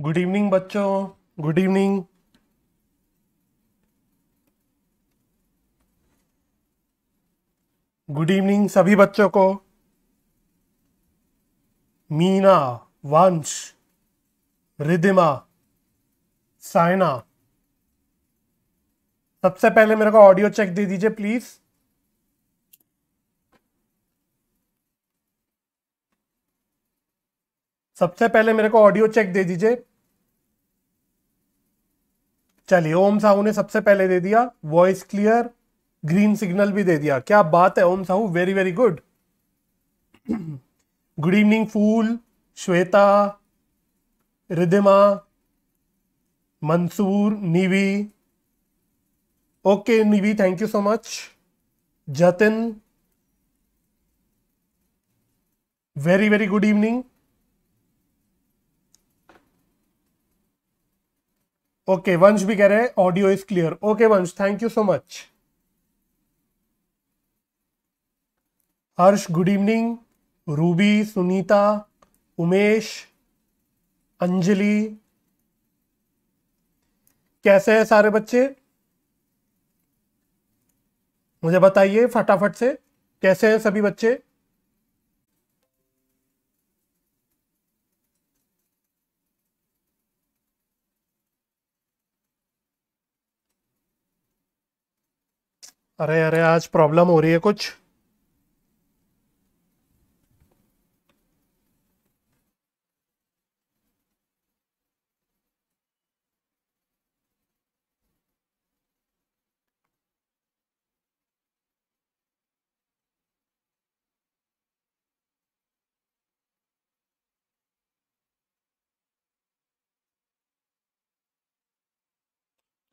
Good evening बच्चों good evening good evening सभी बच्चों को मीना वंश रिदिमा साइना सबसे पहले मेरे को ऑडियो चेक दे दीजिए प्लीज़ सबसे पहले मेरे को ऑडियो चेक दे दीजिए चलिए ओम साहू ने सबसे पहले दे दिया वॉइस क्लियर ग्रीन सिग्नल भी दे दिया क्या बात है Om Sahu very very good good evening फूल Shweta Ridhima Mansoor Nivi okay Nivi thank you so much Jatin very very good evening okay Vansh भी कह रहे हैं audio is clear okay Vansh thank you so much Harsh good evening Ruby Sunita Umesh Anjali कैसे हैं सारे बच्चे मुझे बताइए फटाफट से कैसे हैं सभी बच्चे अरे अरे आज प्रॉब्लम हो रही है कुछ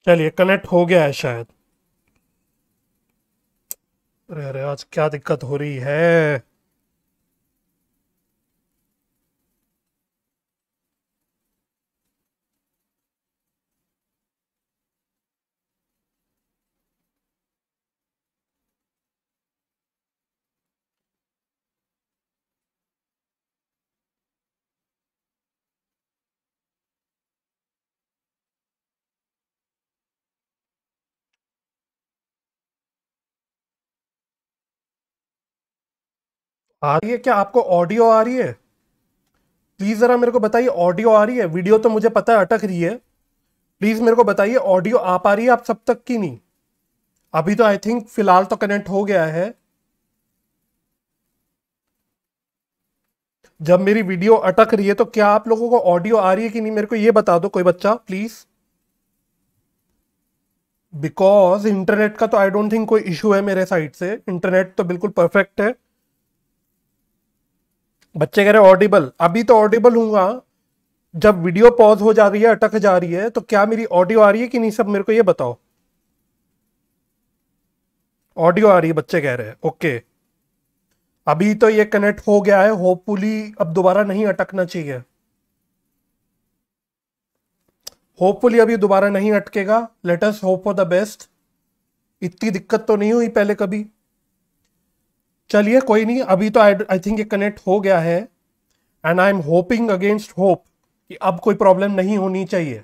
चलिए कनेक्ट हो गया है शायद अरे अरे आज क्या दिक्कत हो रही है आ रही है क्या आपको ऑडियो आ रही है प्लीज़ ज़रा मेरे को बताइए ऑडियो आ रही है वीडियो तो मुझे पता है अटक रही है प्लीज़ मेरे को बताइए ऑडियो आ पा रही है आप सब तक की नहीं अभी तो आई थिंक फिलहाल तो कनेक्ट हो गया है जब मेरी वीडियो अटक रही है तो क्या आप लोगों को ऑडियो आ रही है कि नहीं मेरे को ये बता दो कोई बच्चा प्लीज़ बिकॉज इंटरनेट का तो आई डोंट थिंक कोई इशू है मेरे साइड से इंटरनेट तो बिल्कुल परफेक्ट है बच्चे कह रहे ऑडिबल अभी तो ऑडिबल हूंगा हाँ। जब वीडियो पॉज हो जा रही है अटक जा रही है तो क्या मेरी ऑडियो आ रही है कि नहीं सब मेरे को ये बताओ ऑडियो आ रही है बच्चे कह रहे हैं ओके अभी तो ये कनेक्ट हो गया है होपफुली अब दोबारा नहीं अटकना चाहिए होपफुली अभी दोबारा नहीं अटकेगा let's hope for the best इतनी दिक्कत तो नहीं हुई पहले कभी चलिए कोई नहीं अभी तो आई थिंक ये कनेक्ट हो गया है and I am hoping against hope कि अब कोई प्रॉब्लम नहीं होनी चाहिए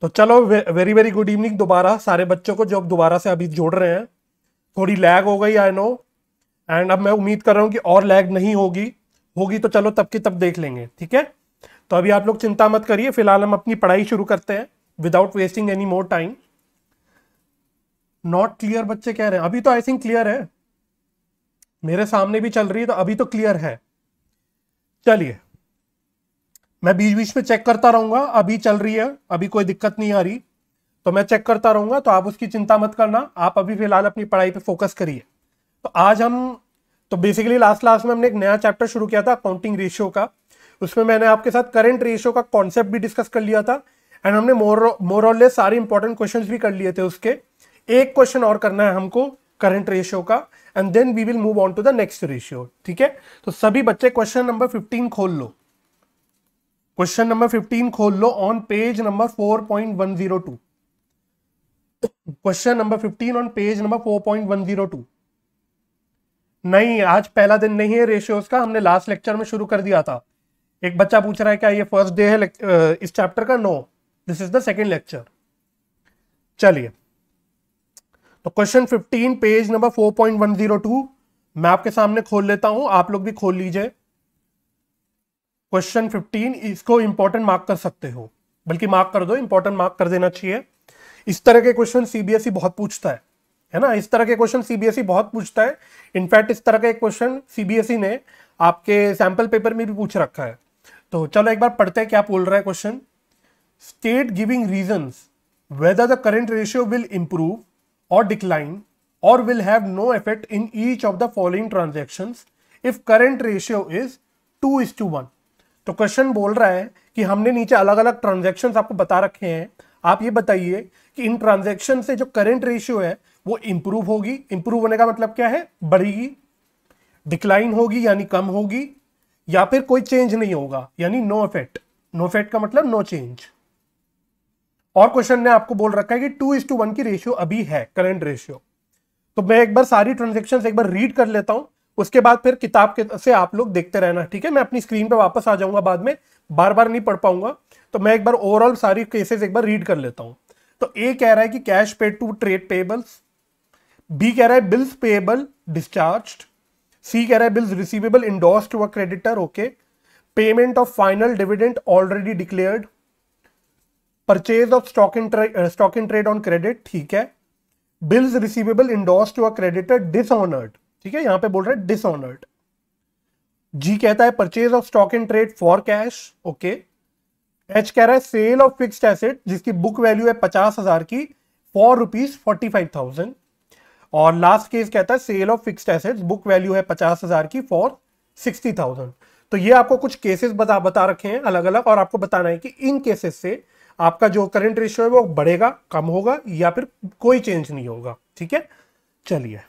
तो चलो वेरी वेरी गुड इवनिंग दोबारा सारे बच्चों को जो अब दोबारा से अभी जोड़ रहे हैं थोड़ी लैग हो गई आई नो एंड अब मैं उम्मीद कर रहा हूँ कि और लैग नहीं होगी होगी तो चलो तब की तब देख लेंगे ठीक है तो अभी आप लोग चिंता मत करिए फिलहाल हम अपनी पढ़ाई शुरू करते हैं without wasting any more time not clear बच्चे कह रहे हैं अभी तो आई थिंक क्लियर है मेरे सामने भी चल रही है तो अभी तो क्लियर है चलिए मैं बीच बीच में चेक करता रहूंगा अभी चल रही है अभी कोई दिक्कत नहीं आ रही तो मैं चेक करता रहूंगा तो आप उसकी चिंता मत करना आप अभी फिलहाल अपनी पढ़ाई पे फोकस करिए तो आज हम तो बेसिकली लास्ट लास्ट में हमने एक नया चैप्टर शुरू किया था अकाउंटिंग रेशियो का उसमें मैंने आपके साथ करंट रेशियो का कॉन्सेप्ट भी डिस्कस कर लिया था एंड हमने मोर और लेस सारे इंपॉर्टेंट क्वेश्चन भी कर लिए थे उसके एक क्वेश्चन और करना है हमको करंट रेशियो का and then we will move on to the next ratio ठीक है तो सभी बच्चे क्वेश्चन नंबर फिफ्टीन खोल लो क्वेश्चन नंबर फिफ्टीन खोल लो on page number four point one zero two question number fifteen on page number four point one zero two नहीं आज पहला दिन नहीं है रेशियोज का हमने लास्ट लेक्चर में शुरू कर दिया था एक बच्चा पूछ रहा है क्या ये फर्स्ट डे है uh, इस चैप्टर का no this is the second lecture चलिए तो क्वेश्चन 15 पेज नंबर 4.102 मैं आपके सामने खोल लेता हूं आप लोग भी खोल लीजिए क्वेश्चन 15 इसको इंपॉर्टेंट मार्क कर सकते हो बल्कि मार्क कर दो इंपॉर्टेंट मार्क कर देना चाहिए इस तरह के क्वेश्चन सीबीएसई e बहुत पूछता है है ना इस तरह के क्वेश्चन सीबीएसई e बहुत पूछता है इनफैक्ट इस तरह का एक क्वेश्चन सीबीएसई ने आपके सैंपल पेपर में भी पूछ रखा है तो चलो एक बार पढ़ते हैं क्या बोल रहा है question state giving reason whether the current ratio will improve or decline or will have no effect in each of the following transactions if current ratio is 2 is to 1. तो क्वेश्चन बोल रहा है कि हमने नीचे अलग अलग ट्रांजेक्शन आपको बता रखे हैं आप ये बताइए कि इन ट्रांजेक्शन से जो करेंट रेशियो है वो इंप्रूव होगी इंप्रूव होने का मतलब क्या है बढ़ेगी डिक्लाइन होगी यानी कम होगी या फिर कोई चेंज नहीं होगा यानी नो इफेक्ट नो इफेक्ट का मतलब नो चेंज और क्वेश्चन ने आपको बोल रखा है कि टू इज टू वन की रेशियो अभी है करंट रेशियो तो मैं एक बार सारी ट्रांजेक्शन एक बार रीड कर लेता हूँ उसके बाद फिर किताब के से आप लोग देखते रहना ठीक है मैं अपनी स्क्रीन पर वापस आ जाऊंगा बाद में बार बार नहीं पढ़ पाऊंगा तो मैं एक बार ओवरऑल सारी केसेस एक बार रीड कर लेता हूं तो ए कह रहा है कि cash paid to trade payables B कह रहा है बिल्स पेएबल डिस्चार्ज सी कह रहा है bills receivable endorse to a creditor okay payment of final dividend already declared purchase of stock in stock in trade on credit ठीक है bills receivable endorse to a creditor dishonoured ठीक है यहां पे बोल रहा है डिसऑनर्ड जी कहता है purchase of stock in trade for cash okay H कह रहा है सेल ऑफ फिक्स्ड एसेट जिसकी बुक वैल्यू है पचास हजार की for rupees forty five thousand और लास्ट केस कहता है sale of fixed assets book value है पचास हजार की फॉर सिक्सटी थाउजेंड तो ये आपको कुछ केसेस बता बता रखे हैं अलग अलग और आपको बताना है कि इन केसेस से आपका जो करंट रेशियो है वो बढ़ेगा कम होगा या फिर कोई चेंज नहीं होगा ठीक है चलिए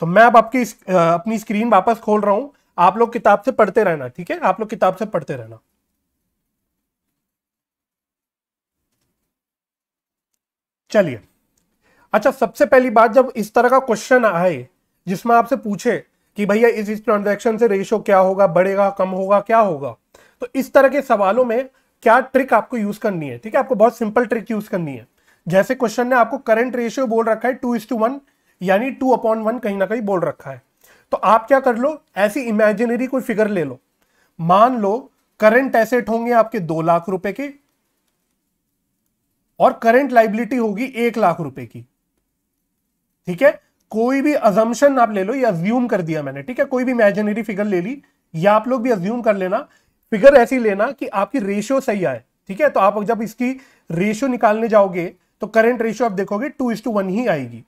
तो मैं अब आपकी अपनी स्क्रीन वापस खोल रहा हूं आप लोग किताब से पढ़ते रहना ठीक है आप लोग किताब से पढ़ते रहना चलिए अच्छा सबसे पहली बात जब इस तरह का क्वेश्चन आए जिसमें आपसे पूछे कि भैया इस इस ट्रांजैक्शन से रेशो क्या होगा बढ़ेगा कम होगा क्या होगा तो इस तरह के सवालों में क्या ट्रिक आपको यूज करनी है ठीक है आपको बहुत सिंपल ट्रिक यूज करनी है जैसे क्वेश्चन ने आपको करंट रेशियो बोल रखा है टू इज टू वन यानी टू अपॉन वन कहीं ना कहीं बोल रखा है तो आप क्या कर लो ऐसी इमेजिनरी कोई फिगर ले लो मान लो करंट एसेट होंगे आपके दो लाख रुपए के और करंट लाइबिलिटी होगी एक लाख रुपए की ठीक है कोई भी अजम्पन आप ले लो या अज्यूम कर दिया मैंने ठीक है कोई भी इमेजिनरी फिगर ले ली या आप लोग भी अज्यूम कर लेना फिगर ऐसी लेना कि आपकी रेशियो सही आए ठीक है तो आप जब इसकी रेशियो निकालने जाओगे तो करंट रेशियो आप देखोगे टू इज टू वन ही आएगी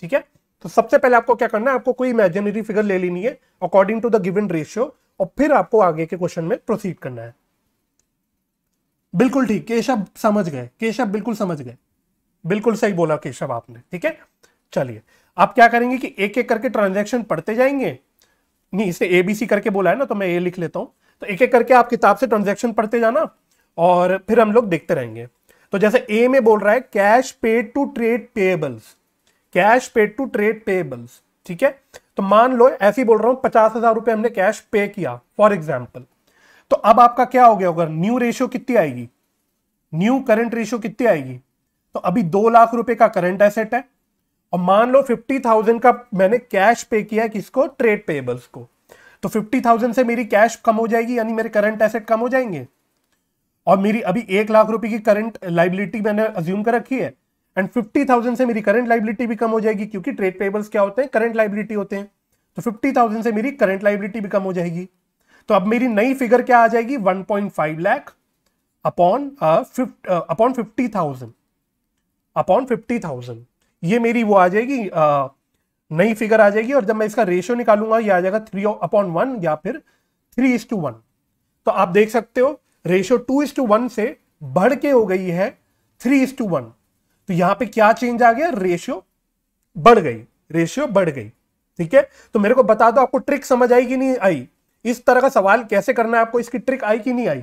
ठीक है तो सबसे पहले आपको क्या करना है आपको कोई इमेजिनरी फिगर ले लेनी है according to the given ratio और फिर आपको आगे के क्वेश्चन में प्रोसीड करना है बिल्कुल ठीक केशव समझ गए केशव बिल्कुल समझ गए बिल्कुल सही बोला केशव आपने ठीक है चलिए आप क्या करेंगे कि एक एक करके ट्रांजेक्शन पढ़ते जाएंगे नहीं इसे एबीसी करके बोला है ना तो मैं ए लिख लेता हूं तो एक एक करके आप किताब से ट्रांजेक्शन पढ़ते जाना और फिर हम लोग देखते रहेंगे तो जैसे ए में बोल रहा है cash paid to trade payables cash paid to trade payables ठीक है तो मान लो ऐसे ही बोल रहा हूं पचास हजार रुपए हमने कैश पे किया फॉर एग्जाम्पल तो अब आपका क्या हो गया होगा न्यू रेशियो कितनी आएगी न्यू करंट रेशियो कितनी आएगी तो अभी दो लाख रुपए का करंट एसेट है और मान लो फिफ्टी थाउजेंड का मैंने कैश पे किया किसको ट्रेड पेएबल्स को तो फिफ्टी थाउजेंड से मेरी कैश कम हो जाएगी यानी मेरे करंट एसेट कम हो जाएंगे और मेरी अभी एक लाख रुपए की करंट लाइबिलिटी मैंने अज्यूम कर रखी है एंड फिफ्टी थाउजेंड से मेरी करंट लाइबिलिटी भी कम हो जाएगी क्योंकि ट्रेड पेबल्स क्या होते हैं करंट लाइबिलिटी होते हैं तो फिफ्टी थाउजेंड से मेरी करंट लाइबिलिटी भी कम हो जाएगी तो अब मेरी नई फिगर क्या आ जाएगी one point five lakh upon upon fifty thousand upon fifty thousand ये मेरी वो आ जाएगी uh, नई फिगर आ जाएगी और जब मैं इसका रेशियो निकालूंगा ये आ जाएगा थ्री अपॉन वन या फिर थ्री इज टू वन तो आप देख सकते हो ratio two is to one से बढ़ के हो गई है थ्री इज टू वन तो यहां पे क्या चेंज आ गया रेशियो बढ़ गई रेशियो बढ़ गई ठीक है तो मेरे को बता दो आपको ट्रिक समझ आई कि नहीं आई इस तरह का सवाल कैसे करना है आपको इसकी ट्रिक आई कि नहीं आई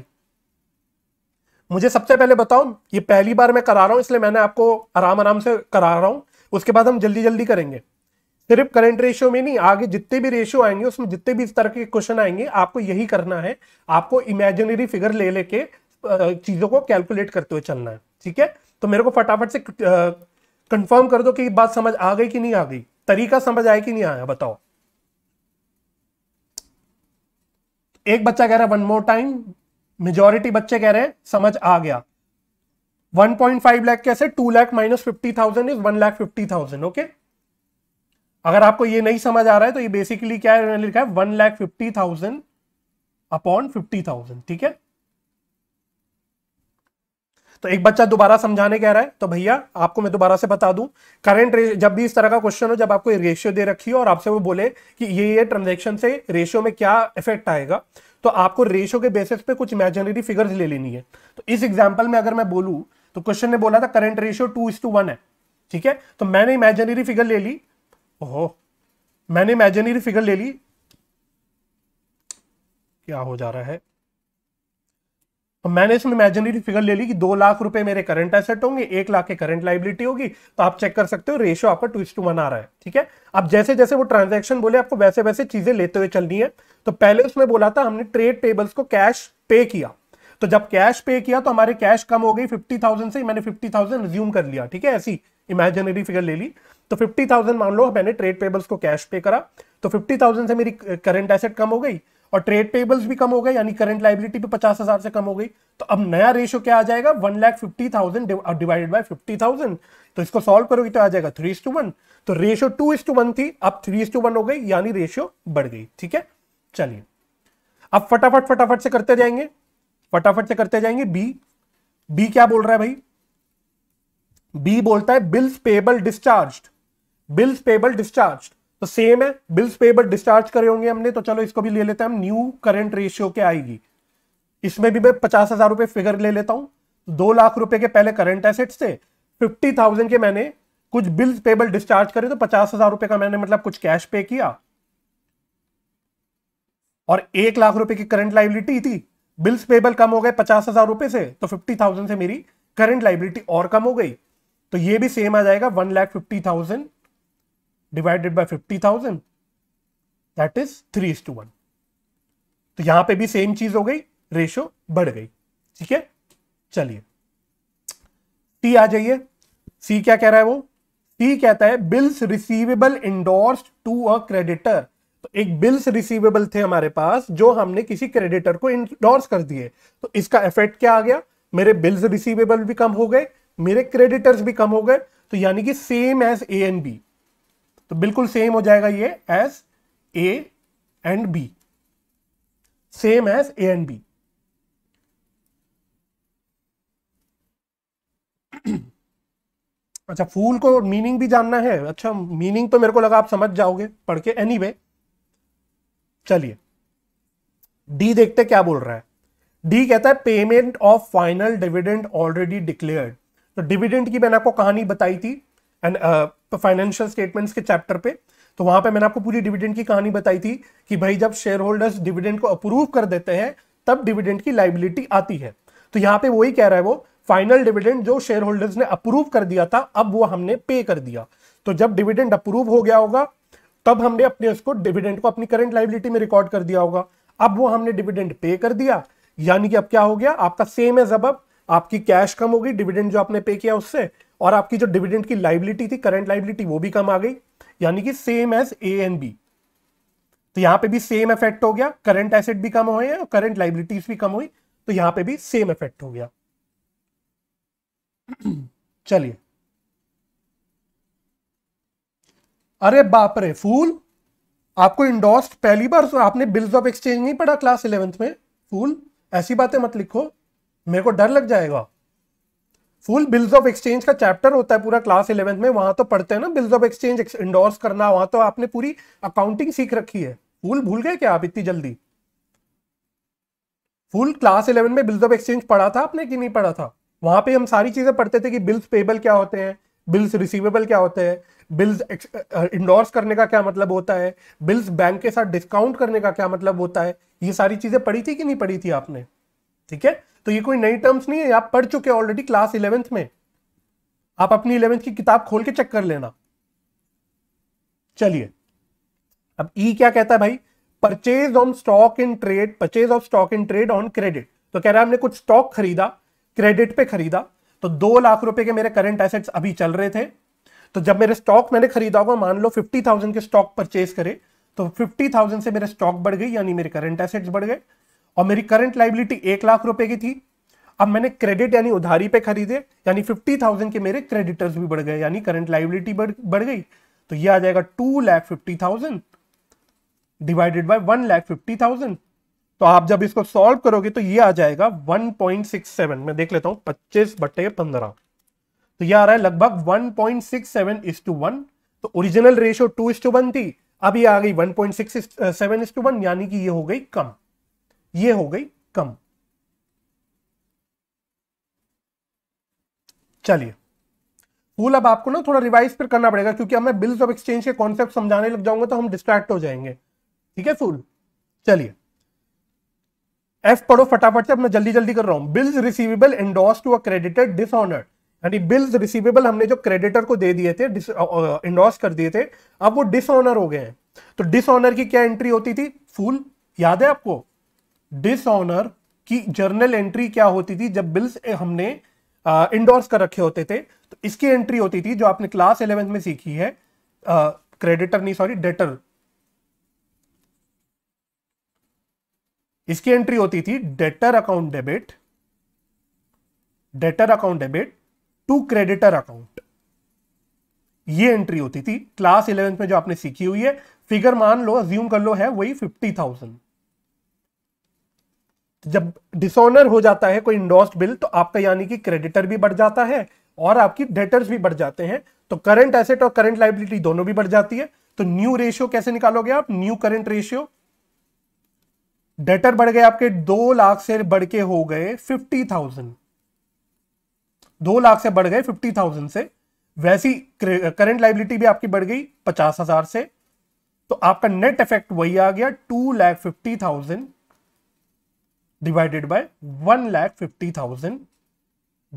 मुझे सबसे पहले बताओ ये पहली बार मैं करा रहा हूं इसलिए मैंने आपको आराम आराम से करा रहा हूं उसके बाद हम जल्दी जल्दी करेंगे सिर्फ करंट रेशियो में नहीं आगे जितने भी रेशियो आएंगे उसमें जितने भी इस तरह के क्वेश्चन आएंगे आपको यही करना है आपको इमेजिनरी फिगर ले लेके चीजों को कैलकुलेट करते हुए चलना है ठीक है तो मेरे को फटाफट से कंफर्म कर दो कि बात समझ आ गई कि नहीं आ गई तरीका समझ आया कि नहीं आया बताओ एक बच्चा कह रहा है वन मोर टाइम मेजोरिटी बच्चे कह रहे हैं समझ आ गया 1.5 लाख कैसे 2 lakh minus fifty thousand is one lakh thousand okay अगर आपको ये नहीं समझ आ रहा है तो ये बेसिकली क्या है लिखा है one lakh fifty thousand upon fifty thousand ठीक है तो एक बच्चा दोबारा समझाने कह रहा है तो भैया आपको मैं दोबारा से बता दूं करंट जब भी इस तरह का क्वेश्चन हो जब आपको रेशियो दे रखी हो और आपसे वो बोले कि ये ये ट्रांजेक्शन से रेशियो में क्या इफेक्ट आएगा तो आपको रेशियो के बेसिस पे कुछ इमेजिनरी फिगर्स ले लेनी है तो इस एग्जाम्पल में अगर मैं बोलूँ तो क्वेश्चन ने बोला था current ratio two is to one है ठीक है तो मैंने इमेजिनरी फिगर ले ली ओहो मैंने इमेजिनरी फिगर ले ली क्या हो जा रहा है तो मैंने इसमें इमेजिनरी फिगर ले ली कि दो लाख रुपए मेरे करंट एसेट होंगे एक लाख के करंट लाइबिलिटी होगी तो आप चेक कर सकते हो रेशियो आपका टू टू वन आ रहा है ठीक है अब जैसे जैसे वो ट्रांजेक्शन बोले आपको वैसे वैसे चीजें लेते हुए चलनी है तो पहले उसमें बोला था हमने ट्रेड टेबल्स को कैश पे किया तो जब कैश पे किया तो हमारे कैश कम हो गई फिफ्टी थाउजेंड से मैंने फिफ्टी थाउजेंड रिज्यूम कर लिया ठीक है ऐसी इमेजिनरी फिगर ले ली तो 50,000 मान लो मैंने ट्रेड पेबल्स को कैश पे करा तो 50,000 से मेरी करंट एसेट कम हो गई और ट्रेड पेबल्स भी कम हो गए यानी करंट लाइबिलिटी भी पचास हजार से कम हो गई तो अब नया रेशो क्या आ जाएगा one lakh fifty thousand divided by fifty thousand तो इसको सॉल्व करोगे तो आ जाएगा थ्री टू वन तो ratio two is to one थी अब थ्री टू वन हो गई यानी रेशियो बढ़ गई ठीक है चलिए अब फटाफट फटाफट से करते जाएंगे फटाफट से करते जाएंगे बी बी क्या बोल रहा है भाई बी बोलता है bills payable discharge bills payable discharge तो सेम है बिल्स पेबल डिस्चार्ज करे होंगे हमने तो चलो इसको भी ले लेते हैं हम न्यू करंट रेशियो के आएगी इसमें भी मैं पचास हजार रुपए फिगर ले लेता हूं दो लाख रुपए के पहले करंट एसेट से फिफ्टी थाउजेंड के मैंने कुछ बिल्स पेबल डिस्चार्ज करे तो पचास हजार रुपए का मैंने मतलब कुछ कैश पे किया और एक लाख रुपए की करंट लाइबिलिटी थी बिल्स पेबल कम हो गए पचास हजार रुपए से तो फिफ्टी थाउजेंड से मेरी करंट लाइबिलिटी और कम हो गई तो ये भी सेम आ जाएगा one lakh fifty thousand divided by fifty thousand that is three is to one तो यहां पे भी सेम चीज हो गई रेशो बढ़ गई ठीक है चलिए टी आ जाइए सी क्या कह रहा है वो सी कहता है bills receivable endorse to a creditor तो एक बिल्स रिसीवेबल थे हमारे पास जो हमने किसी क्रेडिटर को इंडोर्स कर दिए तो इसका इफेक्ट क्या आ गया मेरे बिल्स रिसीवेबल भी कम हो गए मेरे क्रेडिटर्स भी कम हो गए तो यानी कि same as A and B तो बिल्कुल सेम हो जाएगा ये as A and B same as A and B अच्छा फूल को मीनिंग भी जानना है अच्छा मीनिंग तो मेरे को लगा आप समझ जाओगे पढ़ के एनी anyway, चलिए डी देखते क्या बोल रहा है डी कहता है payment of final dividend already declared तो डिविडेंड की मैंने आपको कहानी बताई थी एंड फाइनेंशियल स्टेटमेंट्स के चैप्टर पे तो वहां पे मैंने आपको पूरी डिविडेंड की कहानी बताई थी कि भाई जब शेयर होल्डर्स डिविडेंड को अप्रूव कर देते हैं तब डिविडेंड की लाइबिलिटी आती है तो यहाँ पे वही कह रहा है वो फाइनल डिविडेंड जो शेयर होल्डर्स ने अप्रूव कर दिया था अब वो हमने पे कर दिया तो जब डिविडेंड अप्रूव हो गया होगा तब हमने अपने उसको डिविडेंड को अपनी करंट लाइबिलिटी में रिकॉर्ड कर दिया होगा अब वो हमने डिविडेंड पे कर दिया यानी कि अब क्या हो गया आपका सेम एज अब आपकी कैश कम हो गई डिविडेंड जो आपने पे किया उससे और आपकी जो डिविडेंड की लाइबिलिटी थी करंट लाइबिलिटी वो भी कम आ गई यानी कि same as A and B तो यहां पे भी सेम इफेक्ट हो गया करंट एसेट भी कम हुए और करंट लाइबिलिटीज भी कम हुई तो यहां पे भी सेम इफेक्ट हो गया चलिए अरे बाप रे फूल आपको इंडोस्ट पहली बार आपने बिल्स ऑफ एक्सचेंज नहीं पढ़ा क्लास इलेवेंथ में फूल ऐसी बातें मत लिखो मेरे को डर लग जाएगा फुल बिल्स ऑफ एक्सचेंज का चैप्टर होता है पूरा क्लास इलेवेंथ में वहां तो पढ़ते हैं ना बिल्स ऑफ एक्सचेंज इंडोर्स करना वहां तो आपने पूरी अकाउंटिंग सीख रखी है फूल भूल गए क्या आप इतनी जल्दी फुल क्लास इलेवन में बिल्स ऑफ एक्सचेंज पढ़ा था आपने कि नहीं पढ़ा था वहां पे हम सारी चीजें पढ़ते थे कि बिल्स पेबल क्या होते हैं बिल्स रिसीवेबल क्या होते हैं बिल्स इंडोर्स करने का क्या मतलब होता है बिल्स बैंक के साथ डिस्काउंट करने का क्या मतलब होता है ये सारी चीजें पढ़ी थी कि नहीं पढ़ी थी आपने ठीक है तो ये कोई नई टर्म्स नहीं है आप पढ़ चुके ऑलरेडी क्लास इलेवेंथ में आप अपनी इलेवेंथ की किताब खोल के चेक कर लेना चलिए अब ई e क्या कहता है भाई purchase on stock in trade purchase of stock in trade on credit तो कह रहा है हमने कुछ स्टॉक खरीदा क्रेडिट पे खरीदा तो दो लाख रुपए के मेरे करंट एसेट्स अभी चल रहे थे तो जब मेरे स्टॉक मैंने खरीदा होगा मान लो फिफ्टी थाउजेंड के स्टॉक परचेज करे तो फिफ्टी थाउजेंड से मेरे स्टॉक बढ़ गई यानी मेरे करंट एसेट्स बढ़ गए और मेरी करंट लाइबिलिटी एक लाख रुपए की थी अब मैंने क्रेडिट यानी उधारी पे खरीदे यानी फिफ्टी थाउजेंड के मेरे क्रेडिटर्स भी बढ़ गए यानी करंट लाइबिलिटी बढ़ बढ़ गई तो ये आ जाएगा two lakh fifty thousand divided by one lakh fifty thousand तो आप जब इसको सॉल्व करोगे तो ये आ जाएगा वन पॉइंट सिक्स सेवन मैं देख लेता हूं पच्चीस बटे पंद्रह तो ये आ रहा है लगभग one point six seven is to one तो original ratio two is to one थी अब ये आ गई one point six seven is to one यानी कि ये हो गई कम ये हो गई कम चलिए फूल अब आपको ना थोड़ा रिवाइज फिर करना पड़ेगा क्योंकि हमें बिल्स ऑफ एक्सचेंज के कॉन्सेप्ट समझाने लग जाऊंगा तो हम डिस्ट्रैक्ट हो जाएंगे ठीक है फूल चलिए एफ पढ़ो फटाफट से अब मैं जल्दी जल्दी कर रहा हूं bills receivable endorse to a creditor dishonoured यानी बिल्स रिसीवेबल हमने जो क्रेडिटर को दे दिए थे इंडोर्स कर दिए थे अब वो डिसऑनर हो गए हैं तो डिसऑनर की क्या एंट्री होती थी फूल याद है आपको डिसऑनर की जर्नल एंट्री क्या होती थी जब बिल्स हमने इंडोर्स कर रखे होते थे तो इसकी एंट्री होती थी जो आपने क्लास इलेवेंथ में सीखी है क्रेडिटर नहीं सॉरी डेटर इसकी एंट्री होती थी debtor account debit debtor account debit to creditor account ये एंट्री होती थी क्लास इलेवेंथ में जो आपने सीखी हुई है फिगर मान लो ज्यूम कर लो है वही फिफ्टी थाउजेंड जब डिसऑनर हो जाता है कोई इंडोस्ड बिल तो आपका यानी कि क्रेडिटर भी बढ़ जाता है और आपकी डेटर्स भी बढ़ जाते हैं तो करंट एसेट और करंट लाइबिलिटी दोनों भी बढ़ जाती है तो न्यू रेशियो कैसे निकालोगे आप न्यू करंट रेशियो डेटर बढ़ गए आपके दो लाख से बढ़ के हो गए फिफ्टी थाउजेंड दो लाख से बढ़ गए फिफ्टी थाउजेंड से वैसी करंट लाइबिलिटी भी आपकी बढ़ गई पचास हजार से तो आपका नेट इफेक्ट वही आ गया two lakh fifty thousand divided by 1 lakh 50,000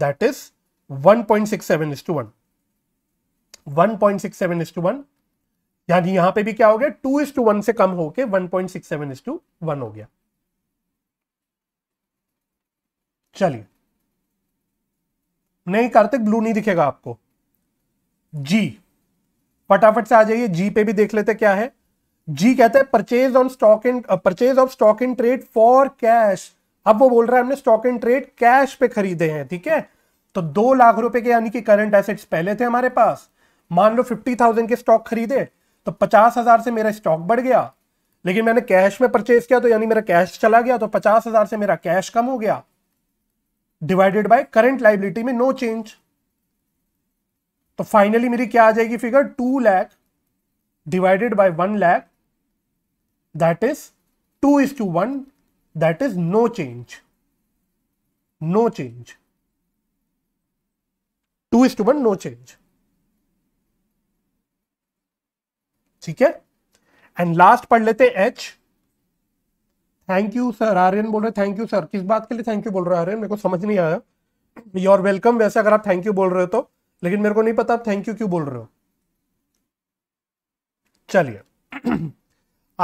that is 1.67 is to 1 1.67 is to 1 यानी यहां पे भी क्या हो गया टू इज टू वन से कम होके सेवन इज टू वन हो गया चलिए नहीं कार्तिक ब्लू नहीं दिखेगा आपको जी फटाफट से आ जाइए जी पे भी देख लेते क्या है जी कहते हैं purchase on stock in purchase of stock in trade for cash अब वो बोल रहा है हमने स्टॉक एंड ट्रेड कैश पे खरीदे हैं ठीक है तो दो लाख रुपए के यानी कि करंट एसेट्स पहले थे हमारे पास मान लो फिफ्टी थाउजेंड के स्टॉक खरीदे तो पचास हजार से मेरा स्टॉक बढ़ गया लेकिन मैंने कैश में परचेज किया तो यानी मेरा कैश चला गया तो पचास हजार से मेरा कैश कम हो गया डिवाइडेड बाय करंट लाइबिलिटी में नो चेंज तो फाइनली मेरी क्या आ जाएगी figure two lakh divided by one lakh that is two is to one that is no change. No change. 2 is to 1, no change. ठीक है एंड लास्ट पढ़ लेते H thank you sir Aryan बोल रहे थैंक यू सर किस बात के लिए थैंक यू बोल रहे आर्यन मेरे को समझ नहीं आया यू आर वेलकम वैसे अगर आप थैंक यू बोल रहे हो तो लेकिन मेरे को नहीं पता आप थैंक यू क्यों बोल रहे हो चलिए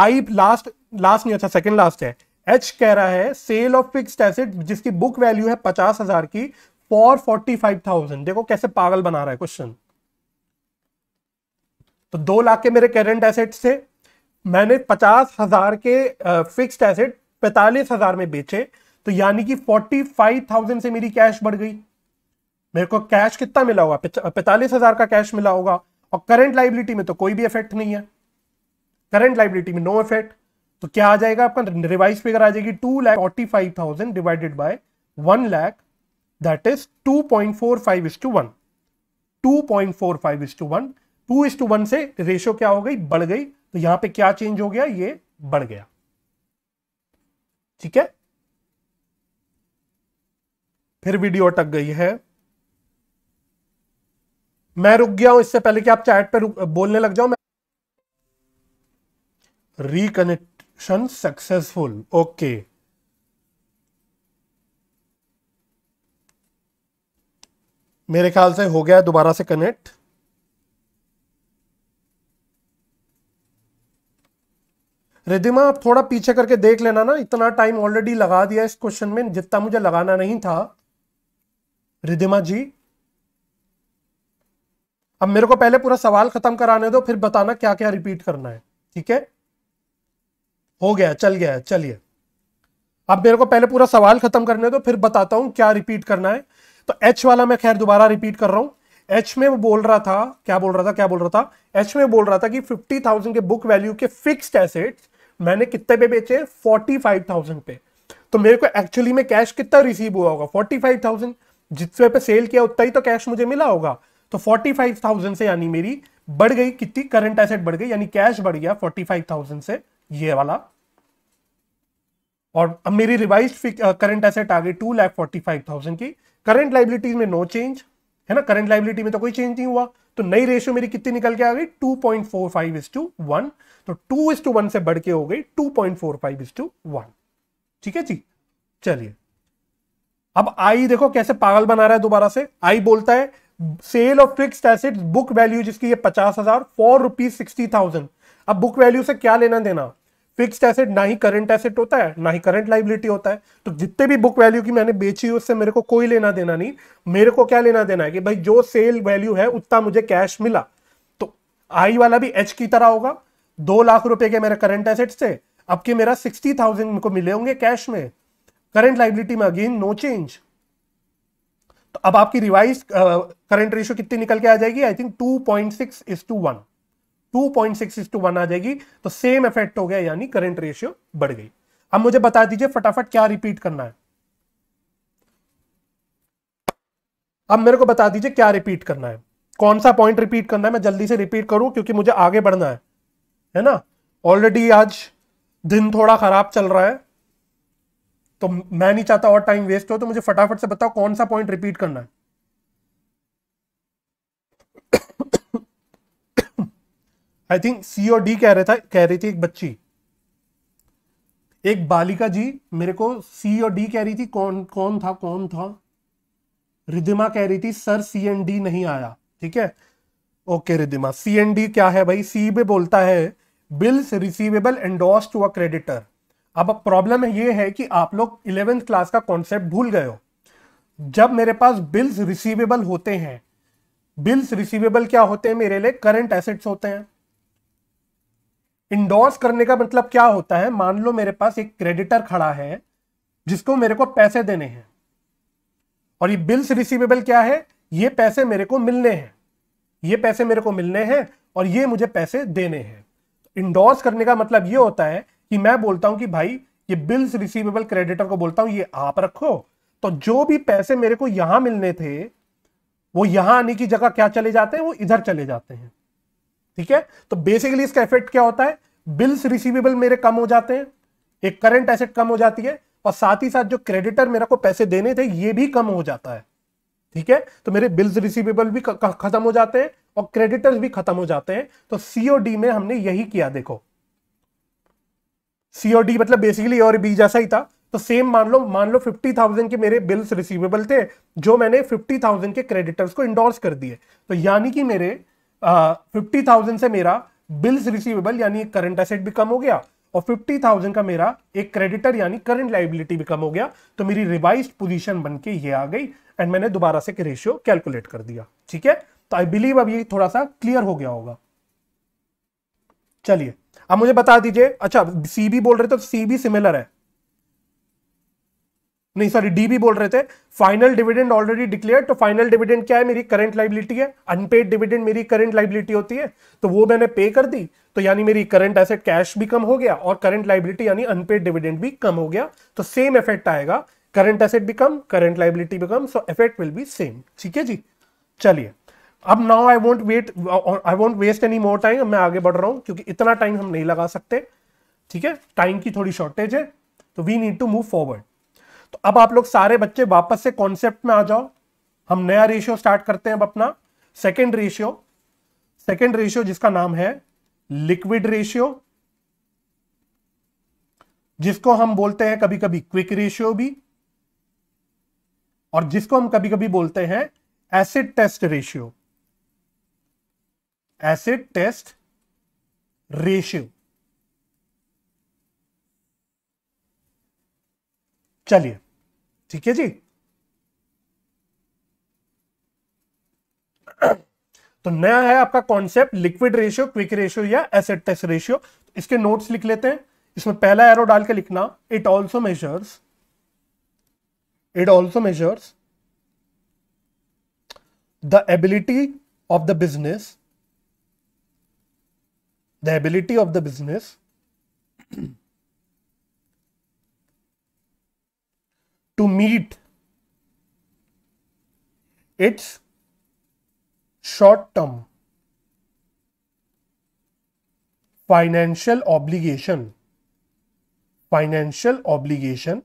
आई लास्ट लास्ट नहीं अच्छा सेकंड लास्ट है एच कह रहा है सेल ऑफ फिक्स्ड एसेट जिसकी बुक वैल्यू है पचास हजार की फॉर फोर्टी फाइव थाउजेंड देखो कैसे पागल बना रहा है क्वेश्चन तो दो लाख के मेरे करेंट एसेट थे मैंने पचास हजार के फिक्स्ड एसेट पैतालीस हजार में बेचे तो यानी कि फोर्टी फाइव थाउजेंड से मेरी कैश बढ़ गई मेरे को कैश कितना मिला होगा पैतालीस हजार का कैश मिला होगा और करंट लाइबिलिटी में तो कोई भी इफेक्ट नहीं है करंट लाइबिलिटी में नो इफेक्ट तो क्या आ जाएगा आपका रिवाइज फिगर आ जाएगी two lakh forty five thousand divided by one lakh that is two point four five is to one two point four five is to one two is to one से ratio क्या हो गई बढ़ गई तो यहां पे क्या चेंज हो गया ये बढ़ गया ठीक है फिर वीडियो अटक गई है मैं रुक गया हूं इससे पहले कि आप चैट पे बोलने लग जाओ मैं रिकनेक्ट शन सक्सेसफुल ओके मेरे ख्याल से हो गया दोबारा से कनेक्ट रिदिमा आप थोड़ा पीछे करके देख लेना ना इतना टाइम ऑलरेडी लगा दिया इस क्वेश्चन में जितना मुझे लगाना नहीं था रिदिमा जी अब मेरे को पहले पूरा सवाल खत्म कराने दो फिर बताना क्या क्या रिपीट करना है ठीक है हो गया चल गया चलिए अब मेरे को पहले पूरा सवाल खत्म करने दो फिर बताता हूं क्या रिपीट करना है तो एच वाला मैं खैर दोबारा रिपीट कर रहा हूं एच में वो बोल रहा था क्या बोल रहा था क्या बोल रहा था एच में बोल रहा था कि फिफ्टी थाउजेंड के बुक वैल्यू के फिक्स्ड एसेट्स मैंने कितने पे बेचे फोर्टी फाइव थाउजेंड पे तो मेरे को एक्चुअली में कैश कितना रिसीव हुआ होगा फोर्टी फाइव थाउजेंड जितने पे सेल किया उतना ही तो कैश मुझे मिला होगा तो फोर्टी फाइव थाउजेंड से यानी मेरी बढ़ गई कितनी करंट एसेट बढ़ गई यानी कैश बढ़ गया फोर्टी फाइव थाउजेंड से ये वाला और अब मेरी रिवाइज करंट एसेट आ गई two lakh forty five thousand की करंट लाइबिलिटीज में नो चेंज है ना करंट लाइबिलिटी में तो कोई चेंज नहीं हुआ तो नई रेशियो मेरी कितनी निकल के आ गई two point four five is to one तो टू इज टू वन से बढ़ के हो गई two point four five is to one ठीक है जी चलिए अब आई देखो कैसे पागल बना रहा है दोबारा से आई बोलता है sale of fix asset book value जिसकी ये पचास हजार फोर रुपीज सिक्सटी थाउजेंड अब बुक वैल्यू से क्या लेना देना फिक्स्ड एसेट ना ही करंट एसेट होता है ना ही करंट लाइबिलिटी होता है तो जितने भी बुक वैल्यू की मैंने बेची उससे मेरे को कोई लेना देना नहीं मेरे को क्या लेना देना है कि भाई जो सेल वैल्यू है उतना मुझे कैश मिला तो आई वाला भी एच की तरह होगा दो लाख रुपए के मेरे करंट एसेट से अब के मेरा सिक्सटी थाउजेंड को मिले होंगे कैश में करंट लाइबिलिटी में अगेन नो चेंज तो अब आपकी रिवाइज करंट रेशियो कितनी निकल के आ जाएगी I think two point six is to one two point six to one आ जाएगी तो सेम इफेक्ट हो गया यानी करंट रेशियो बढ़ गई अब मुझे बता दीजिए फटाफट क्या रिपीट करना है अब मेरे को बता दीजिए क्या रिपीट करना है कौन सा पॉइंट रिपीट करना है मैं जल्दी से रिपीट करूं क्योंकि मुझे आगे बढ़ना है है ना ऑलरेडी आज दिन थोड़ा खराब चल रहा है तो मैं नहीं चाहता और टाइम वेस्ट हो तो मुझे फटाफट से बताओ कौन सा पॉइंट रिपीट करना है आई थिंक सी और डी कह रहा था कह रही थी एक बच्ची एक बालिका जी मेरे को सी और डी कह रही थी कौन कौन था कौन था रिदिमा कह रही थी सर सी एंड डी नहीं आया ठीक है okay Ridhima C and D क्या है भाई सी भी बोलता है bills receivable endorse to a creditor अब प्रॉब्लम ये है कि आप लोग इलेवेंथ क्लास का कॉन्सेप्ट भूल गए हो जब मेरे पास बिल्स रिसीवेबल होते हैं बिल्स रिसीवेबल क्या होते हैं मेरे लिए करंट एसेट्स होते हैं इंडोर्स करने का मतलब क्या होता है मान लो मेरे पास एक क्रेडिटर खड़ा है जिसको मेरे को पैसे देने हैं और ये बिल्स रिसीवेबल क्या है ये पैसे मेरे को मिलने हैं ये पैसे मेरे को मिलने हैं और ये मुझे पैसे देने हैं इंडोर्स करने का मतलब ये होता है कि मैं बोलता हूं कि भाई ये बिल्स रिसीवेबल क्रेडिटर को बोलता हूं ये आप रखो तो जो भी पैसे मेरे को यहां मिलने थे वो यहां आने की जगह क्या चले जाते हैं वो इधर चले जाते हैं ठीक है तो बेसिकली इसका इफेक्ट क्या होता है बिल्स रिसीवेबल मेरे कम हो जाते हैं एक करंट एसेट कम हो जाती है और साथ ही साथ जो क्रेडिटर मेरे को पैसे देने थे ये भी कम हो जाता है ठीक है तो मेरे बिल्स रिसीवेबल भी खत्म हो जाते हैं और क्रेडिटर्स भी खत्म हो जाते हैं तो सीओडी में हमने यही किया देखो सीओडी मतलब बेसिकली और बी जैसा ही था तो सेम मान लो मान लो फिफ्टी थाउजेंड के मेरे बिल्स रिसीवेबल थे जो मैंने फिफ्टी थाउजेंड के क्रेडिटर्स को इंडोर्स कर दिए तो यानी कि मेरे फिफ्टी थाउजेंड से मेरा बिल्स रिसीवेबल यानी करंट एसेट भी कम हो गया और फिफ्टी थाउजेंड का मेरा एक क्रेडिटर यानी करंट लाइबिलिटी भी कम हो गया तो मेरी रिवाइज पोजिशन बन के ये आ गई एंड मैंने दोबारा से रेशियो कैलकुलेट कर दिया ठीक है तो आई बिलीव अब ये थोड़ा सा क्लियर हो गया होगा चलिए अब मुझे बता दीजिए अच्छा बी बोल रहे थे तो सीबी सिमिलर है नहीं सॉरी डी भी बोल रहे थे फाइनल डिविडेंड ऑलरेडी डिक्लेयर तो फाइनल डिविडेंड क्या है मेरी करंट लाइबिलिटी है अनपेड डिविडेंड मेरी करंट लाइबिलिटी होती है तो वो मैंने पे कर दी तो यानी मेरी करंट एसेट कैश भी कम हो गया और करंट लाइबिलिटी यानी अनपेड डिविडेंड भी कम हो गया तो सेम इफेक्ट आएगा करंट एसेट भी कम करंट लाइबिलिटी भी कम so effect will be same ठीक है जी चलिए अब now I won't wait I won't waste any more time मैं आगे बढ़ रहा हूँ क्योंकि इतना टाइम हम नहीं लगा सकते ठीक है टाइम की थोड़ी शॉर्टेज है तो we need to move forward तो अब आप लोग सारे बच्चे वापस से कॉन्सेप्ट में आ जाओ हम नया रेशियो स्टार्ट करते हैं अब अपना सेकेंड रेशियो सेकेंड रेशियो जिसका नाम है लिक्विड रेशियो जिसको हम बोलते हैं कभी कभी क्विक रेशियो भी और जिसको हम कभी कभी बोलते हैं acid test ratio acid test ratio चलिए ठीक है जी तो नया है आपका concept liquid ratio quick ratio या एसेट टेस्ट रेशियो इसके नोट्स लिख लेते हैं इसमें पहला एरो डाल के लिखना it also measures it also measures the ability of the business the ability of the business to meet its short term financial obligation financial obligation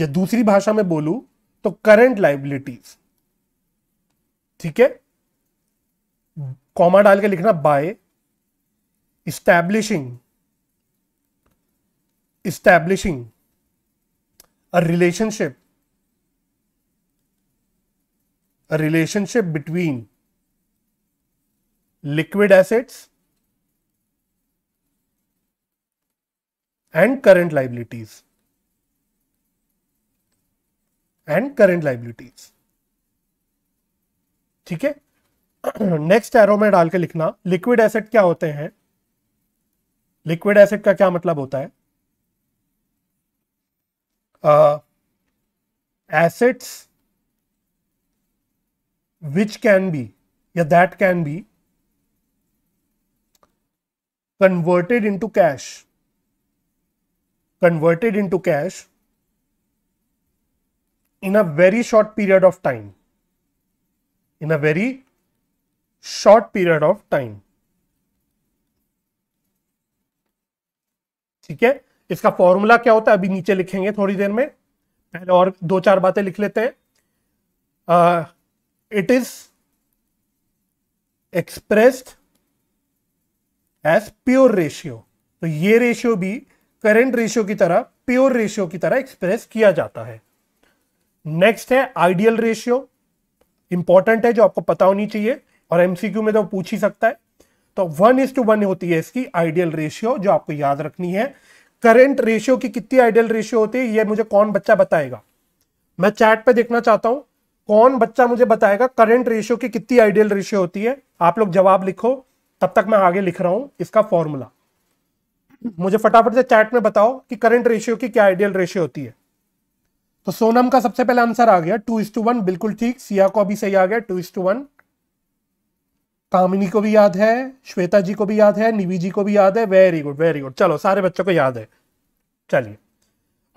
या दूसरी भाषा में बोलू तो करंट लाइबिलिटीज ठीक है कॉमा डाल के लिखना by stablishing establishing a relationship a relationship between liquid assets and current liabilities and current liabilities ठीक है नेक्स्ट एरो में डाल के लिखना लिक्विड एसेट क्या होते हैं लिक्विड एसेट का क्या मतलब होता है uh, assets which can be yeah that can be converted into cash converted into cash in a very short period of time in a very short period of time ठीक है इसका formula क्या होता है अभी नीचे लिखेंगे थोड़ी देर में पहले और दो चार बातें लिख लेते हैं it is expressed as pure ratio तो ये रेशियो भी करंट रेशियो की तरह प्योर रेशियो की तरह एक्सप्रेस किया जाता है नेक्स्ट है आइडियल रेशियो इंपॉर्टेंट है जो आपको पता होनी चाहिए और एमसीक्यू में तो पूछ ही सकता है तो वन इज टू वन होती है इसकी आइडियल रेशियो जो आपको याद रखनी है करेंट रेशियो की कितनी आइडियल रेशियो होती है ये मुझे कौन बच्चा बताएगा मैं चैट पे देखना चाहता हूं कौन बच्चा मुझे बताएगा करंट रेशियो की कितनी आइडियल रेशियो होती है आप लोग जवाब लिखो तब तक मैं आगे लिख रहा हूं इसका फॉर्मूला मुझे फटाफट से चैट में बताओ कि करंट रेशियो की क्या आइडियल रेशियो होती है तो सोनम का सबसे पहले आंसर आ गया टू इस टू वन बिल्कुल ठीक सिया को अभी सही आ गया टू इस टू वन कामिनी को भी याद है श्वेता जी को भी याद है निवी जी को भी याद है वेरी गुड वेरी गुड चलो सारे बच्चों को याद है चलिए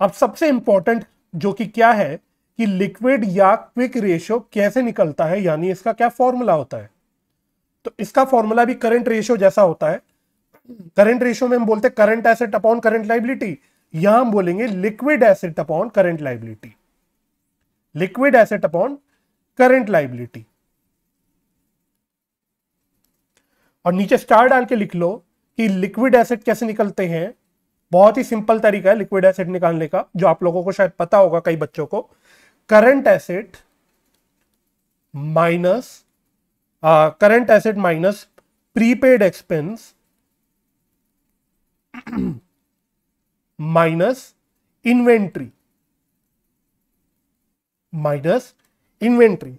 अब सबसे इंपॉर्टेंट जो कि क्या है कि लिक्विड या क्विक रेशियो कैसे निकलता है यानी इसका क्या फॉर्मूला होता है तो इसका फॉर्मूला भी करंट रेशियो जैसा होता है करंट रेशियो में हम बोलते हैं current asset upon current liability यहां हम बोलेंगे liquid asset upon current liability liquid asset upon current liability और नीचे स्टार डाल के लिख लो कि लिक्विड एसिड कैसे निकलते हैं बहुत ही सिंपल तरीका है लिक्विड एसिड निकालने का जो आप लोगों को शायद पता होगा कई बच्चों को current asset minus current asset minus prepaid expense minus inventory minus inventory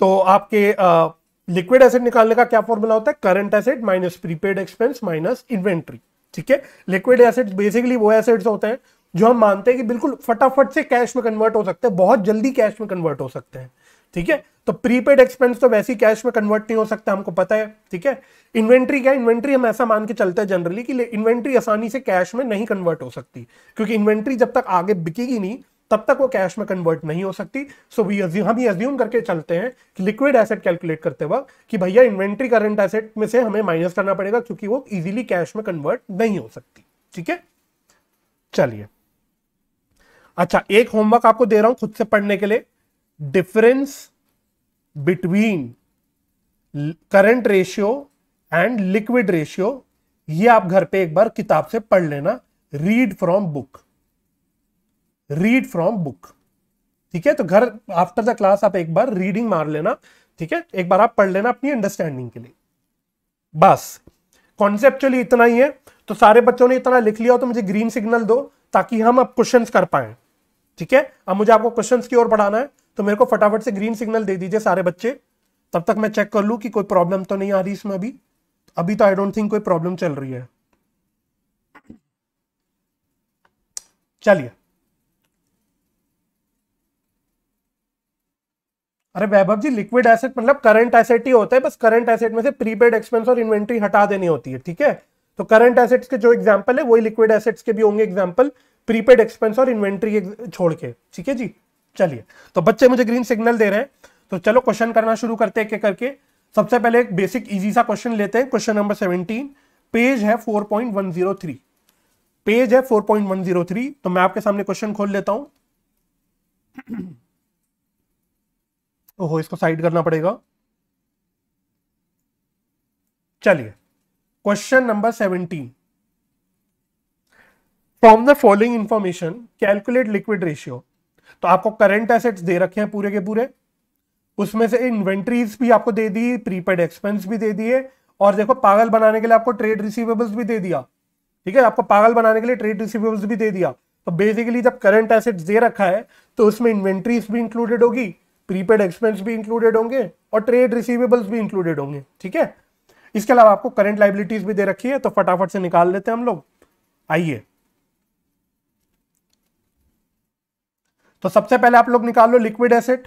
तो आपके uh, लिक्विड एसेट निकालने का क्या फॉर्मूला होता है current asset minus prepaid expense minus inventory ठीक है लिक्विड एसेट बेसिकली वो एसेट्स होते हैं जो हम मानते हैं कि बिल्कुल फटाफट से कैश में कन्वर्ट हो सकते हैं बहुत जल्दी कैश में कन्वर्ट हो सकते हैं ठीक है तो प्रीपेड एक्सपेंस तो वैसे ही कैश में कन्वर्ट नहीं हो सकता हमको पता है ठीक है इन्वेंट्री क्या इन्वेंट्री हम ऐसा मान के चलते हैं जनरली कि इन्वेंट्री आसानी से कैश में नहीं कन्वर्ट हो सकती क्योंकि इन्वेंट्री जब तक आगे बिकेगी नहीं तब तक वो कैश में कन्वर्ट नहीं हो सकती सो वी हम ये अज्यूम करके चलते हैं कि लिक्विड एसेट कैलकुलेट करते वक्त कि भैया इन्वेंट्री करंट एसेट में से हमें माइनस करना पड़ेगा क्योंकि वो इजीली कैश में कन्वर्ट नहीं हो सकती ठीक है चलिए अच्छा एक होमवर्क आपको दे रहा हूं खुद से पढ़ने के लिए difference between current ratio and liquid ratio ये आप घर पे एक बार किताब से पढ़ लेना read from book read from book ठीक है तो घर आफ्टर द क्लास आप एक बार रीडिंग मार लेना ठीक है एक बार आप पढ़ लेना अपनी अंडरस्टैंडिंग के लिए बस कॉन्सेप्चुअली इतना ही है तो सारे बच्चों ने इतना लिख लिया हो तो मुझे ग्रीन सिग्नल दो ताकि हम अब क्वेश्चन कर पाए ठीक है अब मुझे आपको क्वेश्चन की ओर बढ़ाना है तो मेरे को फटाफट से ग्रीन सिग्नल दे दीजिए सारे बच्चे तब तक मैं चेक कर लूँ कि कोई प्रॉब्लम तो नहीं आ रही इसमें अभी अभी तो आई डोंट थिंक कोई प्रॉब्लम चल रही है चलिए अरे वैभव जी लिक्विड एसेट मतलब करंट एसेट ही होता है बस करंट एसेट में से प्रीपेड एक्सपेंस और इन्वेंट्री हटा देनी होती है ठीक है तो करंट एसेट्स के जो एग्जाम्पल है वही लिक्विड एसेट्स के भी होंगे एग्जाम्पल प्रीपेड एक्सपेंस और इन्वेंट्री छोड़ के ठीक है जी चलिए तो बच्चे मुझे ग्रीन सिग्नल दे रहे हैं तो चलो क्वेश्चन करना शुरू करते हैं करके सबसे पहले एक बेसिक इजी सा क्वेश्चन लेते हैं क्वेश्चन नंबर सेवनटीन पेज है 4.103 पेज है 4.103 तो मैं आपके सामने क्वेश्चन खोल लेता हूं ओहो तो इसको साइड करना पड़ेगा चलिए question number seventeen from the following information calculate liquid ratio तो आपको करंट एसेट्स दे रखे हैं पूरे के पूरे उसमें से इन्वेंट्रीज भी आपको दे दी प्रीपेड एक्सपेंस भी दे दिए और देखो पागल बनाने के लिए आपको ट्रेड रिसीवेबल्स भी दे दिया ठीक है आपको पागल बनाने के लिए ट्रेड रिसीवेबल्स भी दे दिया तो बेसिकली जब करंट एसेट्स दे रखा है तो उसमें इन्वेंट्रीज भी इंक्लूडेड होगी प्रीपेड एक्सपेंस भी इंक्लूडेड होंगे और ट्रेड रिसीवेबल्स भी इंक्लूडेड होंगे ठीक है इसके अलावा आपको करंट लाइबिलिटीज भी दे रखी है तो फटाफट से निकाल लेते हैं हम लोग आइए तो सबसे पहले आप लोग निकाल लो लिक्विड एसेट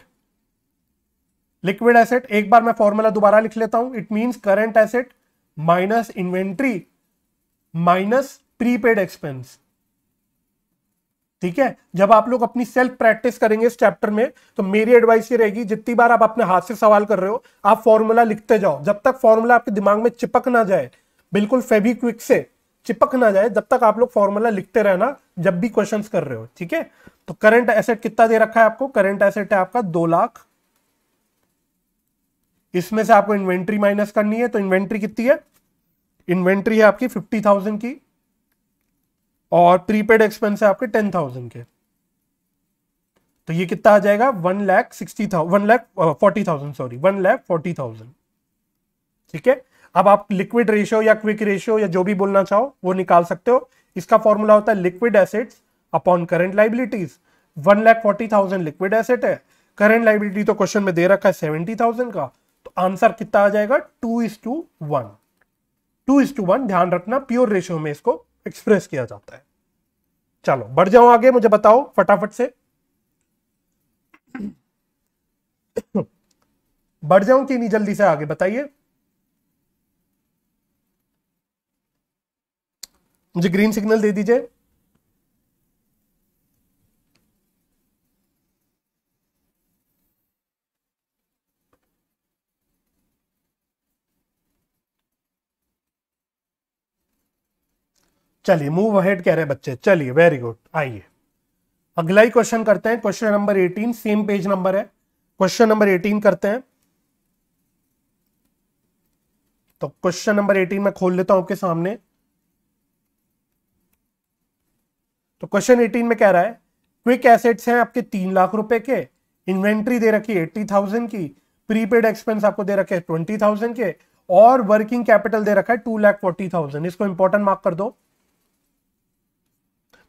लिक्विड एसेट एक बार मैं फॉर्मूला दोबारा लिख लेता हूं it means current asset minus inventory minus prepaid expense ठीक है जब आप लोग अपनी सेल्फ प्रैक्टिस करेंगे इस चैप्टर में तो मेरी एडवाइस ये रहेगी जितनी बार आप अपने हाथ से सवाल कर रहे हो आप फॉर्मूला लिखते जाओ जब तक फॉर्मूला आपके दिमाग में चिपक ना जाए बिल्कुल क्विक से चिपक ना जाए जब तक आप लोग फॉर्मूला लिखते रहना जब भी क्वेश्चंस कर रहे हो ठीक है तो करंट एसेट कितना दे रखा है आपको करंट एसेट है आपका दो लाख इसमें से आपको इन्वेंट्री माइनस करनी है तो इन्वेंट्री कितनी है इन्वेंट्री है आपकी फिफ्टी थाउजेंड की और प्रीपेड एक्सपेंस है आपके टेन थाउजेंड के तो ये कितना आ जाएगा one lakh sixty thousand one lakh forty thousand sorry one lakh forty thousand ठीक है अब आप लिक्विड रेशियो या क्विक रेशियो या जो भी बोलना चाहो वो निकाल सकते हो इसका फॉर्मूला होता है liquid assets upon current liabilities one lakh forty thousand liquid asset है करंट लाइबिलिटी तो क्वेश्चन में दे रखा है सेवेंटी थाउजेंड का तो आंसर कितना आ जाएगा two is to one two is to one ध्यान रखना प्योर रेशियो में इसको एक्सप्रेस किया जाता है चलो बढ़ जाओ आगे मुझे बताओ फटाफट से बढ़ जाऊं कि नहीं जल्दी से आगे बताइए मुझे ग्रीन सिग्नल दे दीजिए चलिए मूव अहेड कह रहे हैं बच्चे चलिए वेरी गुड आइए अगला ही क्वेश्चन करते हैं question number 18 same page number है क्वेश्चन नंबर 18 करते हैं तो क्वेश्चन नंबर 18 मैं खोल लेता हूं आपके सामने तो क्वेश्चन 18 में कह रहा है क्विक एसेट्स हैं आपके तीन लाख रुपए के इन्वेंट्री दे रखी है एट्टी थाउजेंड की प्रीपेड एक्सपेंस आपको दे रखे ट्वेंटी थाउजेंड के और वर्किंग कैपिटल दे रखा है टू लाख फोर्टी थाउजेंड इसको इंपॉर्टेंट मार्क कर दो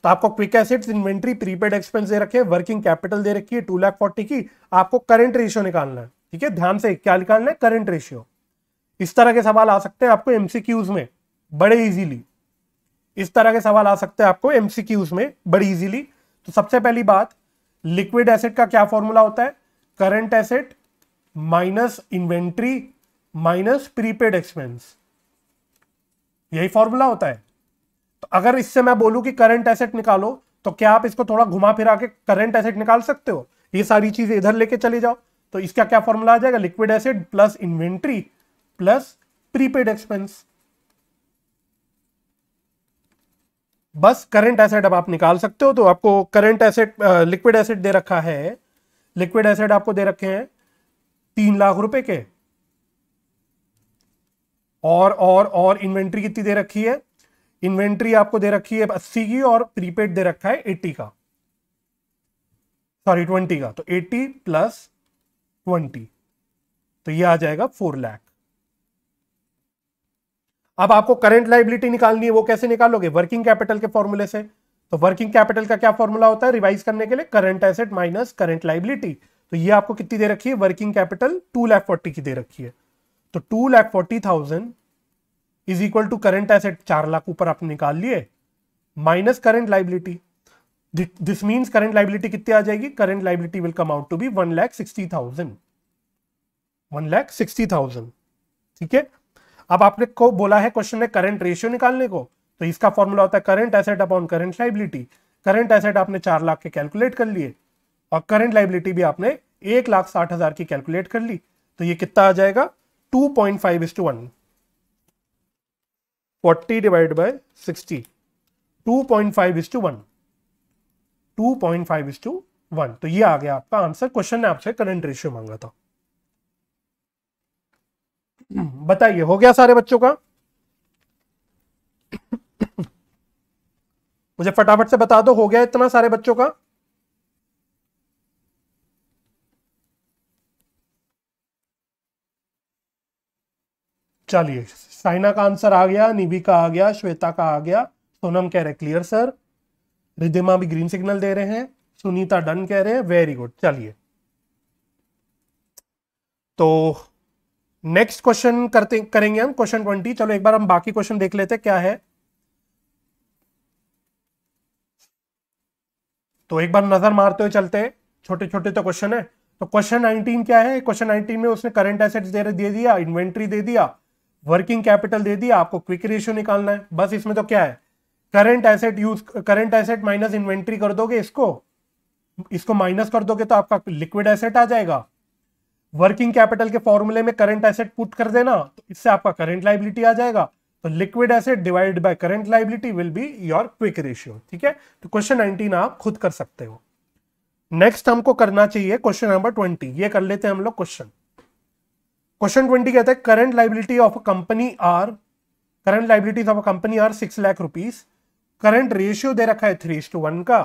तो आपको quick assets inventory prepaid expense दे रखे वर्किंग कैपिटल दे रखी है टू लाख फोर्टी की आपको करंट रेशियो निकालना है ठीक है ध्यान से क्या निकालना है करंट रेशियो इस तरह के सवाल आ सकते हैं आपको एमसीक्यूज में बड़े इजीली इस तरह के सवाल आ सकते हैं आपको एमसीक्यूज में बड़ी इजीली तो सबसे पहली बात लिक्विड एसेट का क्या फॉर्मूला होता है current asset minus inventory minus prepaid expense यही फॉर्मूला होता है तो अगर इससे मैं बोलूं कि करंट एसेट निकालो तो क्या आप इसको थोड़ा घुमा फिरा के करंट एसेट निकाल सकते हो ये सारी चीजें इधर लेके चले जाओ तो इसका क्या फॉर्मूला आ जाएगा liquid asset plus inventory plus prepaid expense बस करंट एसेट अब आप निकाल सकते हो तो आपको करंट एसेट लिक्विड एसेट दे रखा है लिक्विड एसेट आपको दे रखे हैं तीन लाख रुपए के और और और इन्वेंट्री कितनी दे रखी है इन्वेंट्री आपको दे रखी है अस्सी की और प्रीपेड दे रखा है एट्टी का सॉरी ट्वेंटी का तो एट्टी प्लस ट्वेंटी तो ये आ जाएगा फोर लैख अब आपको करंट लाइबिलिटी निकालनी है वो कैसे निकालोगे वर्किंग कैपिटल के फॉर्मूले से तो वर्किंग कैपिटल का क्या फॉर्मूला होता है रिवाइज करने के लिए current asset minus current liability तो ये आपको कितनी दे रखी है working capital two lakh forty की दे रखी है तो two lakh forty thousand is equal to current asset चार लाख ऊपर आप निकाल लिए minus current liability this means current liability कितनी आ जाएगी current liability will come out to be one lakh sixty thousand one lakh sixty thousand ठीक है अब आपने को बोला है क्वेश्चन में करंट रेशियो निकालने को तो इसका फॉर्मूला होता है current asset upon current liability current asset आपने चार लाख के कैलकुलेट कर लिए और करंट लाइबिलिटी भी आपने एक लाख साठ हजार की कैलकुलेट कर ली तो ये कितना आ जाएगा two point five is to one 40 point five 60 2.5 one to 1 2.5 is to 1 तो ये आ गया आपका आंसर क्वेश्चन ने आपसे करंट रेशियो मांगा था बताइए हो गया सारे बच्चों का मुझे फटाफट से बता दो हो गया इतना सारे बच्चों का चलिए साइना का आंसर आ गया का आ गया श्वेता का आ गया सोनम कह रहे क्लियर सर रिधिमा भी ग्रीन सिग्नल दे रहे हैं सुनीता डन कह रहे हैं वेरी गुड चलिए तो नेक्स्ट क्वेश्चन करते करेंगे हम क्वेश्चन ट्वेंटी चलो एक बार हम बाकी क्वेश्चन देख लेते क्या है तो एक बार नजर मारते हुए चलते छोटे छोटे तो क्वेश्चन है तो क्वेश्चन 19 क्या है क्वेश्चन 19 में उसने करंट एसेट्स दे दिया इन्वेंट्री दे दिया वर्किंग कैपिटल दे दी आपको क्विक रेशियो निकालना है बस इसमें तो क्या है current asset use current asset minus inventory कर दोगे इसको इसको माइनस कर दोगे तो आपका लिक्विड एसेट आ जाएगा वर्किंग कैपिटल के फॉर्मूले में करंट एसेट पुट कर देना तो इससे आपका करंट लाइबिलिटी आ जाएगा तो liquid asset divide by current liability will be your quick ratio ठीक है तो क्वेश्चन नाइनटीन आप खुद कर सकते हो नेक्स्ट हमको करना चाहिए क्वेश्चन नंबर ट्वेंटी ये कर लेते हैं हम लोग क्वेश्चन क्वेश्चन ट्वेंटी कहता है current liability of a company are current liabilities of a company are six lakh rupees current ratio दे रखा है थ्री टू वन का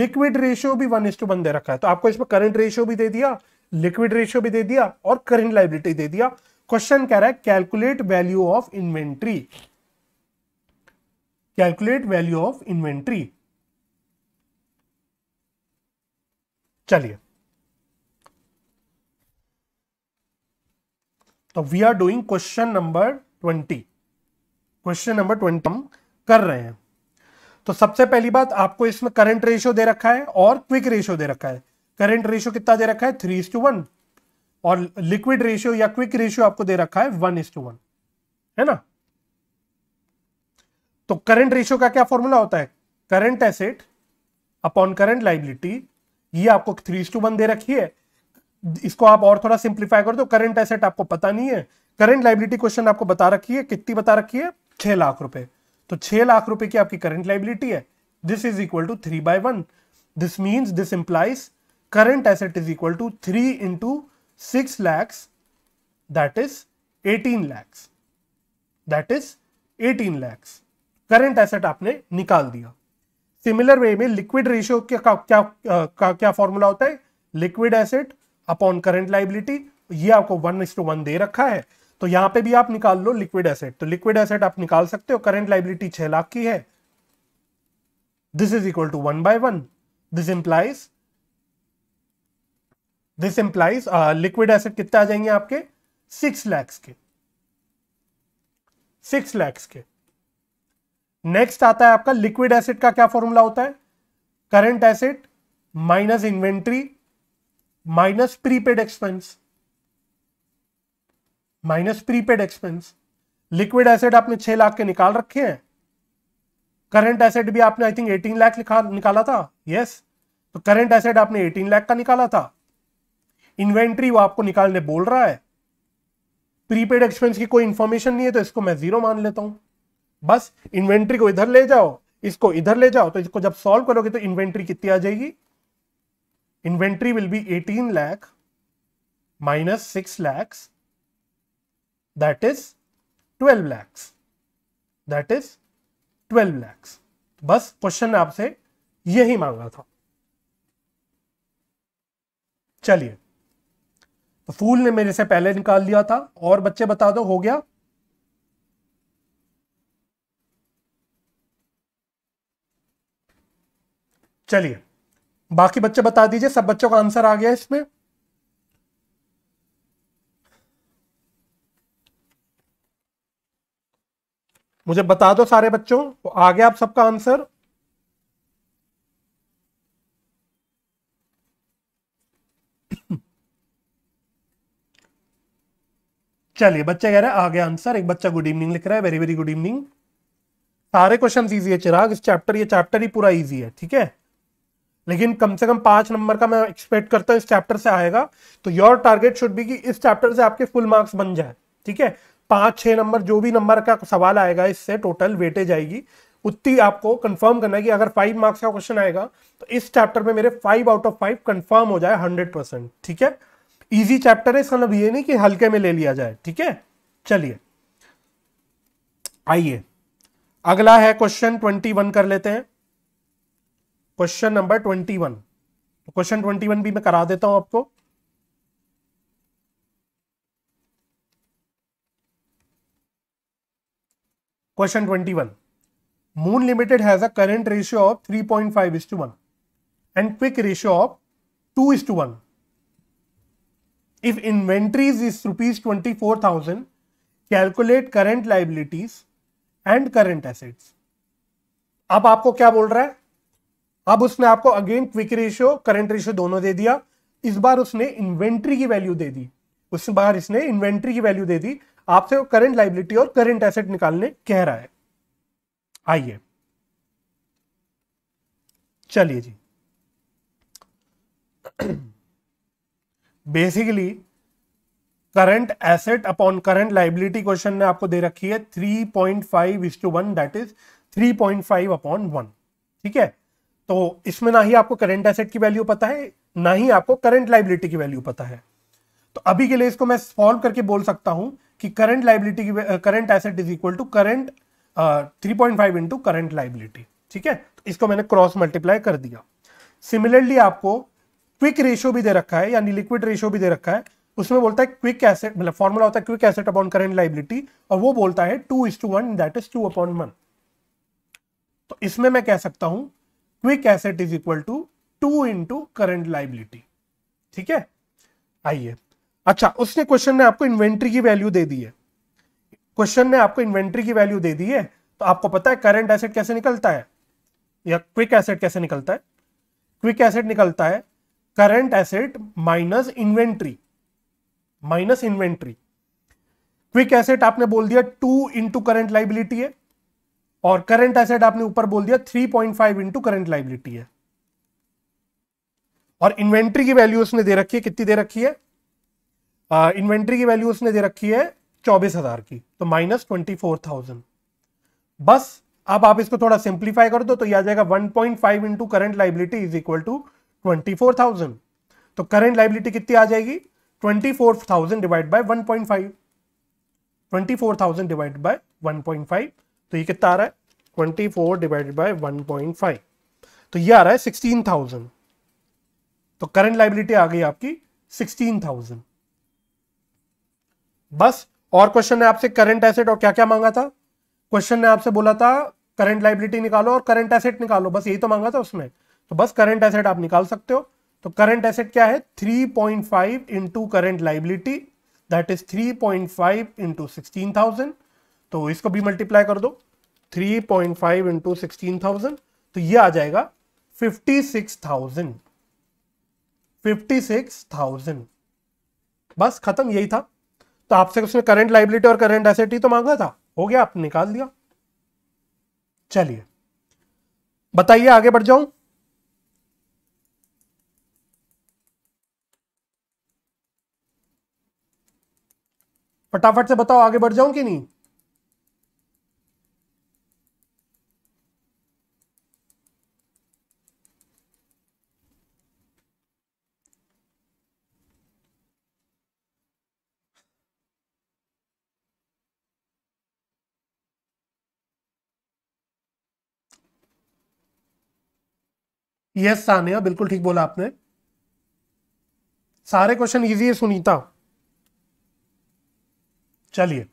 लिक्विड रेशियो भी वन टू वन दे रखा है तो आपको इसमें करंट रेशियो भी दे दिया लिक्विड रेशियो भी दे दिया और करंट लाइबिलिटी दे दिया क्वेश्चन कह रहा है calculate value of inventory calculate value of inventory चलिए तो we are doing question number twenty question number twenty हम कर रहे हैं तो सबसे पहली बात आपको इसमें करंट रेशियो दे रखा है और क्विक रेशियो दे रखा है करंट रेशियो कितना दे रखा है थ्री इज टू वन और लिक्विड रेशियो या क्विक रेशियो आपको दे रखा है वन इज टू वन है ना तो करंट रेशियो का क्या फॉर्मूला होता है current asset upon current liability ये आपको थ्री टू वन दे रखी है इसको आप और थोड़ा सिंप्लीफाई कर दो करंट एसेट आपको पता नहीं है करंट लाइबिलिटी क्वेश्चन आपको बता रखी है कितनी बता रखी है छह लाख रुपए तो छह लाख रुपए की आपकी करंट लाइबिलिटी है this is equal to three by one this mean this implies current asset is equal to three into six lakhs that is eighteen lakhs that is eighteen lakhs current asset आपने निकाल दिया सिमिलर वे में liquid ratio क्या क्या क्या, क्या formula होता है liquid asset upon current liability ये आपको वन इस टू वन दे रखा है तो यहां पे भी आप निकाल लो लिक्विड एसेट तो लिक्विड एसेट आप निकाल सकते हो करंट लाइबिलिटी छह लाख की है this is equal to one by one this implies this implies liquid asset कितने आ जाएंगे आपके सिक्स लैक्स के सिक्स लैक्स के नेक्स्ट आता है आपका लिक्विड एसिड का क्या फॉर्मूला होता है current asset minus inventory minus prepaid expense minus prepaid expense liquid asset आपने छह लाख के निकाल रखे हैं करंट एसेट भी आपने आई थिंक एटीन लाख निकाला था यस तो करंट एसेट आपने एटीन लाख का निकाला था इन्वेंट्री वो आपको निकालने बोल रहा है प्रीपेड एक्सपेंस की कोई इंफॉर्मेशन नहीं है तो इसको मैं जीरो मान लेता हूं बस इन्वेंट्री को इधर ले जाओ इसको इधर ले जाओ तो इसको जब सॉल्व करोगे तो इन्वेंट्री कितनी आ जाएगी Inventory will be 18 lakh minus 6 lakhs. That is 12 lakhs. That is 12 lakhs. बस क्वेश्चन आपसे यही मांग रहा था चलिए तो फूल ने मेरे से पहले निकाल लिया था और बच्चे बता दो हो गया चलिए बाकी बच्चे बता दीजिए सब बच्चों का आंसर आ गया इसमें मुझे बता दो सारे बच्चों तो आ गया आप सबका आंसर चलिए बच्चे कह रहे हैं आ गया आंसर एक बच्चा गुड इवनिंग लिख रहा है वेरी वेरी गुड इवनिंग सारे क्वेश्चन ईजी है चिराग इस चैप्टर ये चैप्टर ही पूरा ईजी है ठीक है लेकिन कम से कम पांच नंबर का मैं एक्सपेक्ट करता हूँ इस चैप्टर से आएगा तो योर टारगेट शुड बी कि इस चैप्टर से आपके फुल मार्क्स बन जाए ठीक है पांच छह नंबर जो भी नंबर का सवाल आएगा इससे टोटल वेटेज आएगी उतनी आपको कंफर्म करना है कि अगर फाइव मार्क्स का क्वेश्चन आएगा तो इस चैप्टर में मेरे five out of five confirm हो जाए हंड्रेड परसेंट ठीक है इजी चैप्टर है इसका मतलब ये नहीं कि हल्के में ले लिया जाए ठीक है चलिए आइए अगला है क्वेश्चन ट्वेंटी वन कर लेते हैं क्वेश्चन नंबर ट्वेंटी वन तो क्वेश्चन ट्वेंटी वन भी मैं करा देता हूं आपको question twenty one Moon Limited has a current ratio of three point five is to one and quick ratio of two is to one if is rupees twenty four thousand calculate current liabilities and current assets अब आपको क्या बोल रहा है अब उसने आपको again quick ratio current ratio दोनों दे दिया इस बार उसने इन्वेंट्री की वैल्यू दे दी उस बार इसने इन्वेंट्री की वैल्यू दे दी आपसे करंट लाइबिलिटी और करंट एसेट निकालने कह रहा है आइए चलिए जी basically current asset upon current liability question ने आपको दे रखी है three point five is to one that is three point five upon one ठीक है तो इसमें ना ही आपको करंट एसेट की वैल्यू पता है ना ही आपको करंट लाइबिलिटी की वैल्यू पता है तो अभी के लिए इसको मैं सॉल्व करके बोल सकता हूं कि करंट लाइबिलिटी की current asset is equal to current three point five into current liability ठीक है तो इसको मैंने क्रॉस मल्टीप्लाई कर दिया सिमिलरली आपको क्विक रेशियो भी दे रखा है यानी लिक्विड रेशियो भी दे रखा है उसमें बोलता है क्विक एसेट मतलब फॉर्मूला होता है quick asset upon current liability और वो बोलता है two is to one that is two upon one तो इसमें मैं कह सकता हूं quick asset is equal to two into current liability ठीक है आइए अच्छा उसने क्वेश्चन ने आपको इन्वेंट्री की वैल्यू दे दी है क्वेश्चन ने आपको इन्वेंट्री की वैल्यू दे दी है तो आपको पता है करंट एसेट कैसे निकलता है या क्विक एसेट कैसे निकलता है क्विक एसेट निकलता है current asset minus inventory minus inventory quick asset आपने बोल दिया टू इंटू करंट लाइबिलिटी है और करंट एसेट आपने ऊपर बोल दिया 3.5 point five into current liability है और इन्वेंट्री की वैल्यू उसने दे रखी है कितनी दे रखी है इन्वेंट्री uh, की वैल्यू उसने दे रखी है चौबीस हजार की तो माइनस ट्वेंटी फोर थाउजेंड बस अब आप इसको थोड़ा सिंप्लीफाई कर दो तो यह आ जाएगा one point five into current liability is equal to twenty four thousand तो करंट लाइबिलिटी कितनी आ जाएगी twenty four thousand divide by one point five twenty four thousand divide by one point five तो ये कितना आ रहा है twenty four divided by one point five तो ये आ रहा है सिक्सटीन थाउजेंड तो करंट लाइबिलिटी आ गई आपकी सिक्सटीन थाउजेंड बस और क्वेश्चन ने आपसे करंट एसेट और क्या क्या मांगा था क्वेश्चन ने आपसे बोला था करंट लाइबिलिटी निकालो और करंट एसेट निकालो बस यही तो मांगा था उसमें तो बस करंट एसेट आप निकाल सकते हो तो करंट एसेट क्या है 3.5 point five into current liability that is 3.5 point five into sixteen thousand तो इसको भी मल्टीप्लाई कर दो 3.5 point five into sixteen thousand तो ये आ जाएगा 56,000 56,000 बस खत्म यही था तो आपसे उसने करंट लाइबिलिटी और करंट एसेट ही तो मांगा था हो गया आप निकाल दिया चलिए बताइए आगे बढ़ जाऊं फटाफट से बताओ आगे बढ़ जाऊं कि नहीं यस सानिया बिल्कुल ठीक बोला आपने सारे क्वेश्चन इजी है सुनीता चलिए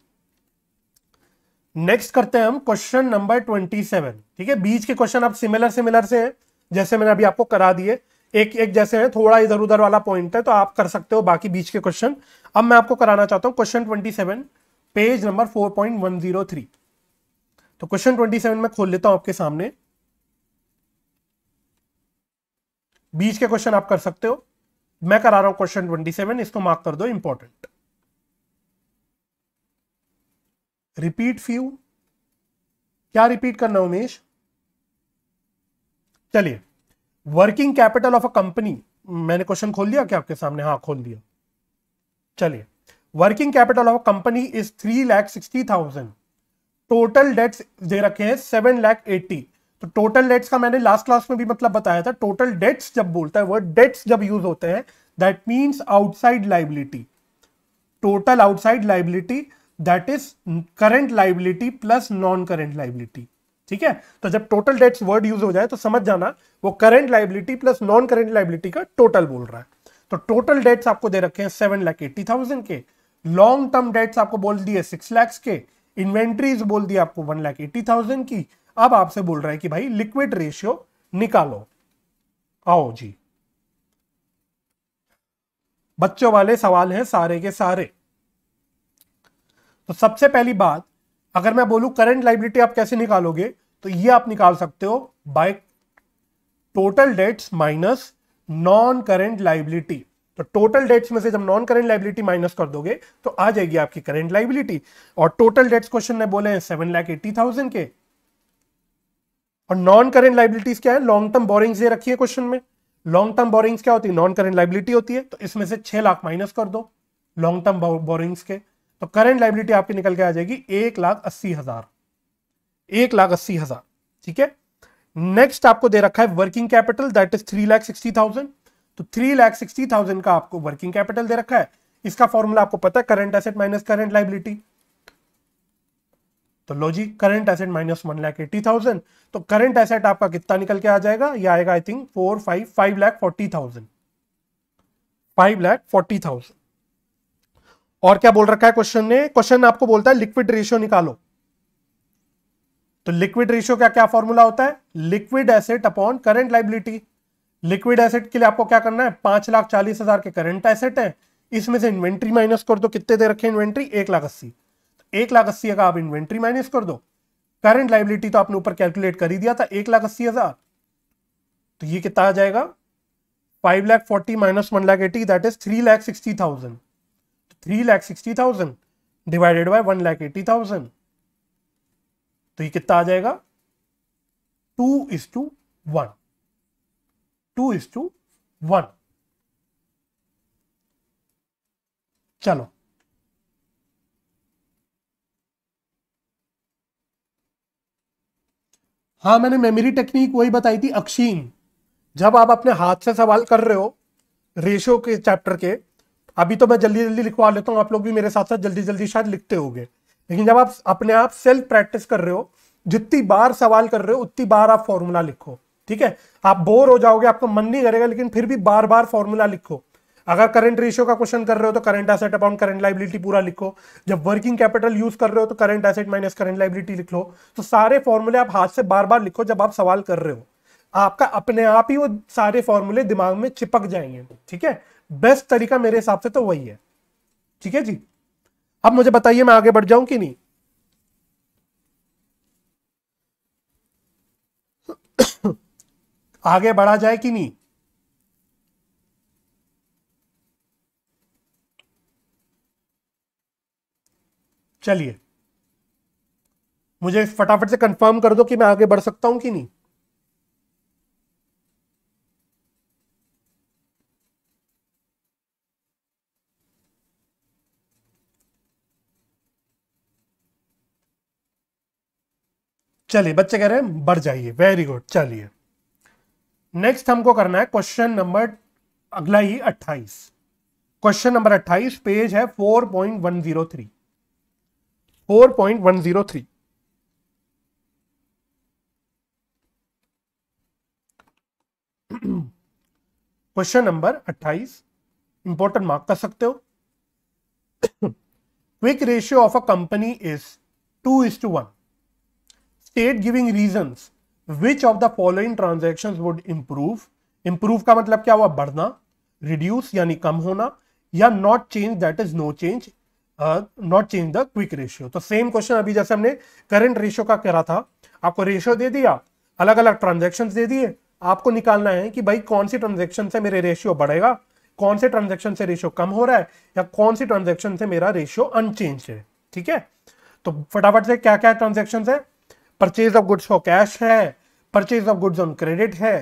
नेक्स्ट करते हैं हम क्वेश्चन नंबर ट्वेंटी सेवन ठीक है बीच के क्वेश्चन आप सिमिलर सिमिलर से हैं जैसे मैंने अभी आपको करा दिए एक एक जैसे है थोड़ा इधर उधर वाला पॉइंट है तो आप कर सकते हो बाकी बीच के क्वेश्चन अब मैं आपको कराना चाहता हूं question twenty seven page number four point one zero three तो क्वेश्चन ट्वेंटी सेवन में खोल लेता हूं आपके सामने बीच के क्वेश्चन आप कर सकते हो मैं करा रहा हूं क्वेश्चन ट्वेंटी सेवन इसको मार्क कर दो इंपॉर्टेंट रिपीट फ्यू क्या रिपीट करना उमेश चलिए working capital of a company मैंने क्वेश्चन खोल दिया क्या आपके सामने हाँ खोल दिया चलिए working capital of company is three lakh sixty thousand total debts दे रखे हैं सेवन लैख एट्टी तो टोटल डेट्स का मैंने लास्ट क्लास में भी मतलब बताया था टोटल डेट्स जब बोलता है वर्ड डेट्स जब यूज होते हैं that means outside liability total outside liability that is current liability plus non current liability ठीक है तो जब टोटल डेट्स वर्ड यूज हो जाए तो समझ जाना वो current liability plus non current liability का टोटल बोल रहा है तो टोटल डेट्स आपको दे रखे हैं सेवन लाख एट्टी थाउजेंड के लॉन्ग टर्म डेट्स आपको बोल दिए सिक्स लैक्स के इन्वेंट्रीज बोल दिए आपको वन लाख एट्टी थाउजेंड की अब आपसे बोल रहा है कि भाई लिक्विड रेशियो निकालो आओ जी बच्चों वाले सवाल हैं सारे के सारे तो सबसे पहली बात अगर मैं बोलूं करंट लाइबिलिटी आप कैसे निकालोगे तो ये आप निकाल सकते हो by total debts minus non current liability तो टोटल डेट्स में से जब नॉन करंट लाइबिलिटी माइनस कर दोगे तो आ जाएगी आपकी करंट लाइबिलिटी और टोटल डेट्स क्वेश्चन ने बोले हैं सेवन लाख एट्टी थाउजेंड के और नॉन करेंट लाइबिलिटीज क्या है लॉन्ग टर्म बोरिंग्स दे रखी है क्वेश्चन में लॉन्ग टर्म बोरिंग्स क्या होती है नॉन करेंट लाइबिलिटी होती है तो इसमें से छह लाख माइनस कर दो लॉन्ग टर्म बोरिंग्स के तो करेंट लाइबिलिटी आपकी निकल के आ जाएगी एक लाख अस्सी हजार एक लाख अस्सी हजार ठीक है नेक्स्ट आपको दे रखा है working capital that is three lakh sixty thousand तो थ्री लाख सिक्सटी थाउजेंड का आपको वर्किंग कैपिटल दे रखा है इसका फॉर्मूला आपको पता है current asset minus current liability तो logic current asset minus one lakh eighty thousand तो करंट एसेट आपका कितना निकल के आ जाएगा ये आएगा I think four five five lakh forty thousand five lakh forty thousand और क्या बोल रखा है क्वेश्चन ने क्वेश्चन आपको बोलता है लिक्विड रेशियो निकालो तो लिक्विड रेशियो का क्या फॉर्मूला होता है liquid asset upon current liability liquid asset के लिए आपको क्या करना है पांच लाख चालीस हजार के करंट एसेट है इसमें से इन्वेंट्री माइनस कर दो कितने दे रखे इन्वेंट्री एक लाख अस्सी एक लाख अस्सी का आप इन्वेंट्री माइनस कर दो करंट लाइबिलिटी तो आपने ऊपर कैलकुलेट कर ही दिया था एक लाख अस्सी हजार तो ये कितना आ जाएगा five lakh forty minus one lakh eighty that is three lakh sixty thousand तो three lakh sixty thousand divided by one lakh eighty thousand तो ये कितना आ जाएगा two is to one two is to one चलो हाँ मैंने मेमोरी टेक्निक वही बताई थी अक्षीम जब आप अपने हाथ से सवाल कर रहे हो रेशो के चैप्टर के अभी तो मैं जल्दी जल्दी लिखवा लेता हूँ आप लोग भी मेरे साथ साथ जल्दी जल्दी शायद लिखते हो लेकिन जब आप अपने आप सेल्फ प्रैक्टिस कर रहे हो जितनी बार सवाल कर रहे हो उतनी बार आप फॉर्मूला लिखो ठीक है आप बोर हो जाओगे आपका मन नहीं करेगा लेकिन फिर भी बार बार फॉर्मूला लिखो अगर करंट रेशियो का क्वेश्चन कर रहे हो तो current asset upon current liability पूरा लिखो जब वर्किंग कैपिटल यूज कर रहे हो तो current asset minus current liability लिख लो तो सारे फॉर्मूले आप हाथ से बार बार लिखो जब आप सवाल कर रहे हो आपका अपने आप ही वो सारे फॉर्मूले दिमाग में चिपक जाएंगे ठीक है बेस्ट तरीका मेरे हिसाब से तो वही है ठीक है जी अब मुझे बताइए मैं आगे बढ़ जाऊं कि नहीं आगे बढ़ा जाए कि नहीं चलिए मुझे फटाफट से कंफर्म कर दो कि मैं आगे बढ़ सकता हूं कि नहीं चलिए बच्चे कह रहे हैं बढ़ जाइए वेरी गुड चलिए नेक्स्ट हमको करना है क्वेश्चन नंबर अगला ही 28 क्वेश्चन नंबर 28 पेज है 4.103 क्वेश्चन नंबर 28 इंपॉर्टेंट मार्क कर सकते हो quick ratio of a company is two is to one state giving reason which of the following transaction would improve improve का मतलब क्या हुआ बढ़ना रिड्यूस यानी कम होना या not change that is no change not change the quick ratio तो सेम क्वेश्चन अभी जैसे हमने करंट रेशियो का करा था आपको रेशियो दे दिया अलग अलग ट्रांजेक्शन दे दिए आपको निकालना है कि भाई कौन सी ट्रांजेक्शन से मेरे रेशियो बढ़ेगा कौन से ट्रांजेक्शन से रेशियो कम हो रहा है या कौन सी ट्रांजेक्शन से मेरा रेशियो अनचेंज है ठीक है तो फटाफट से क्या क्या ट्रांजेक्शन है purchase of goods for cash है purchase of goods on credit है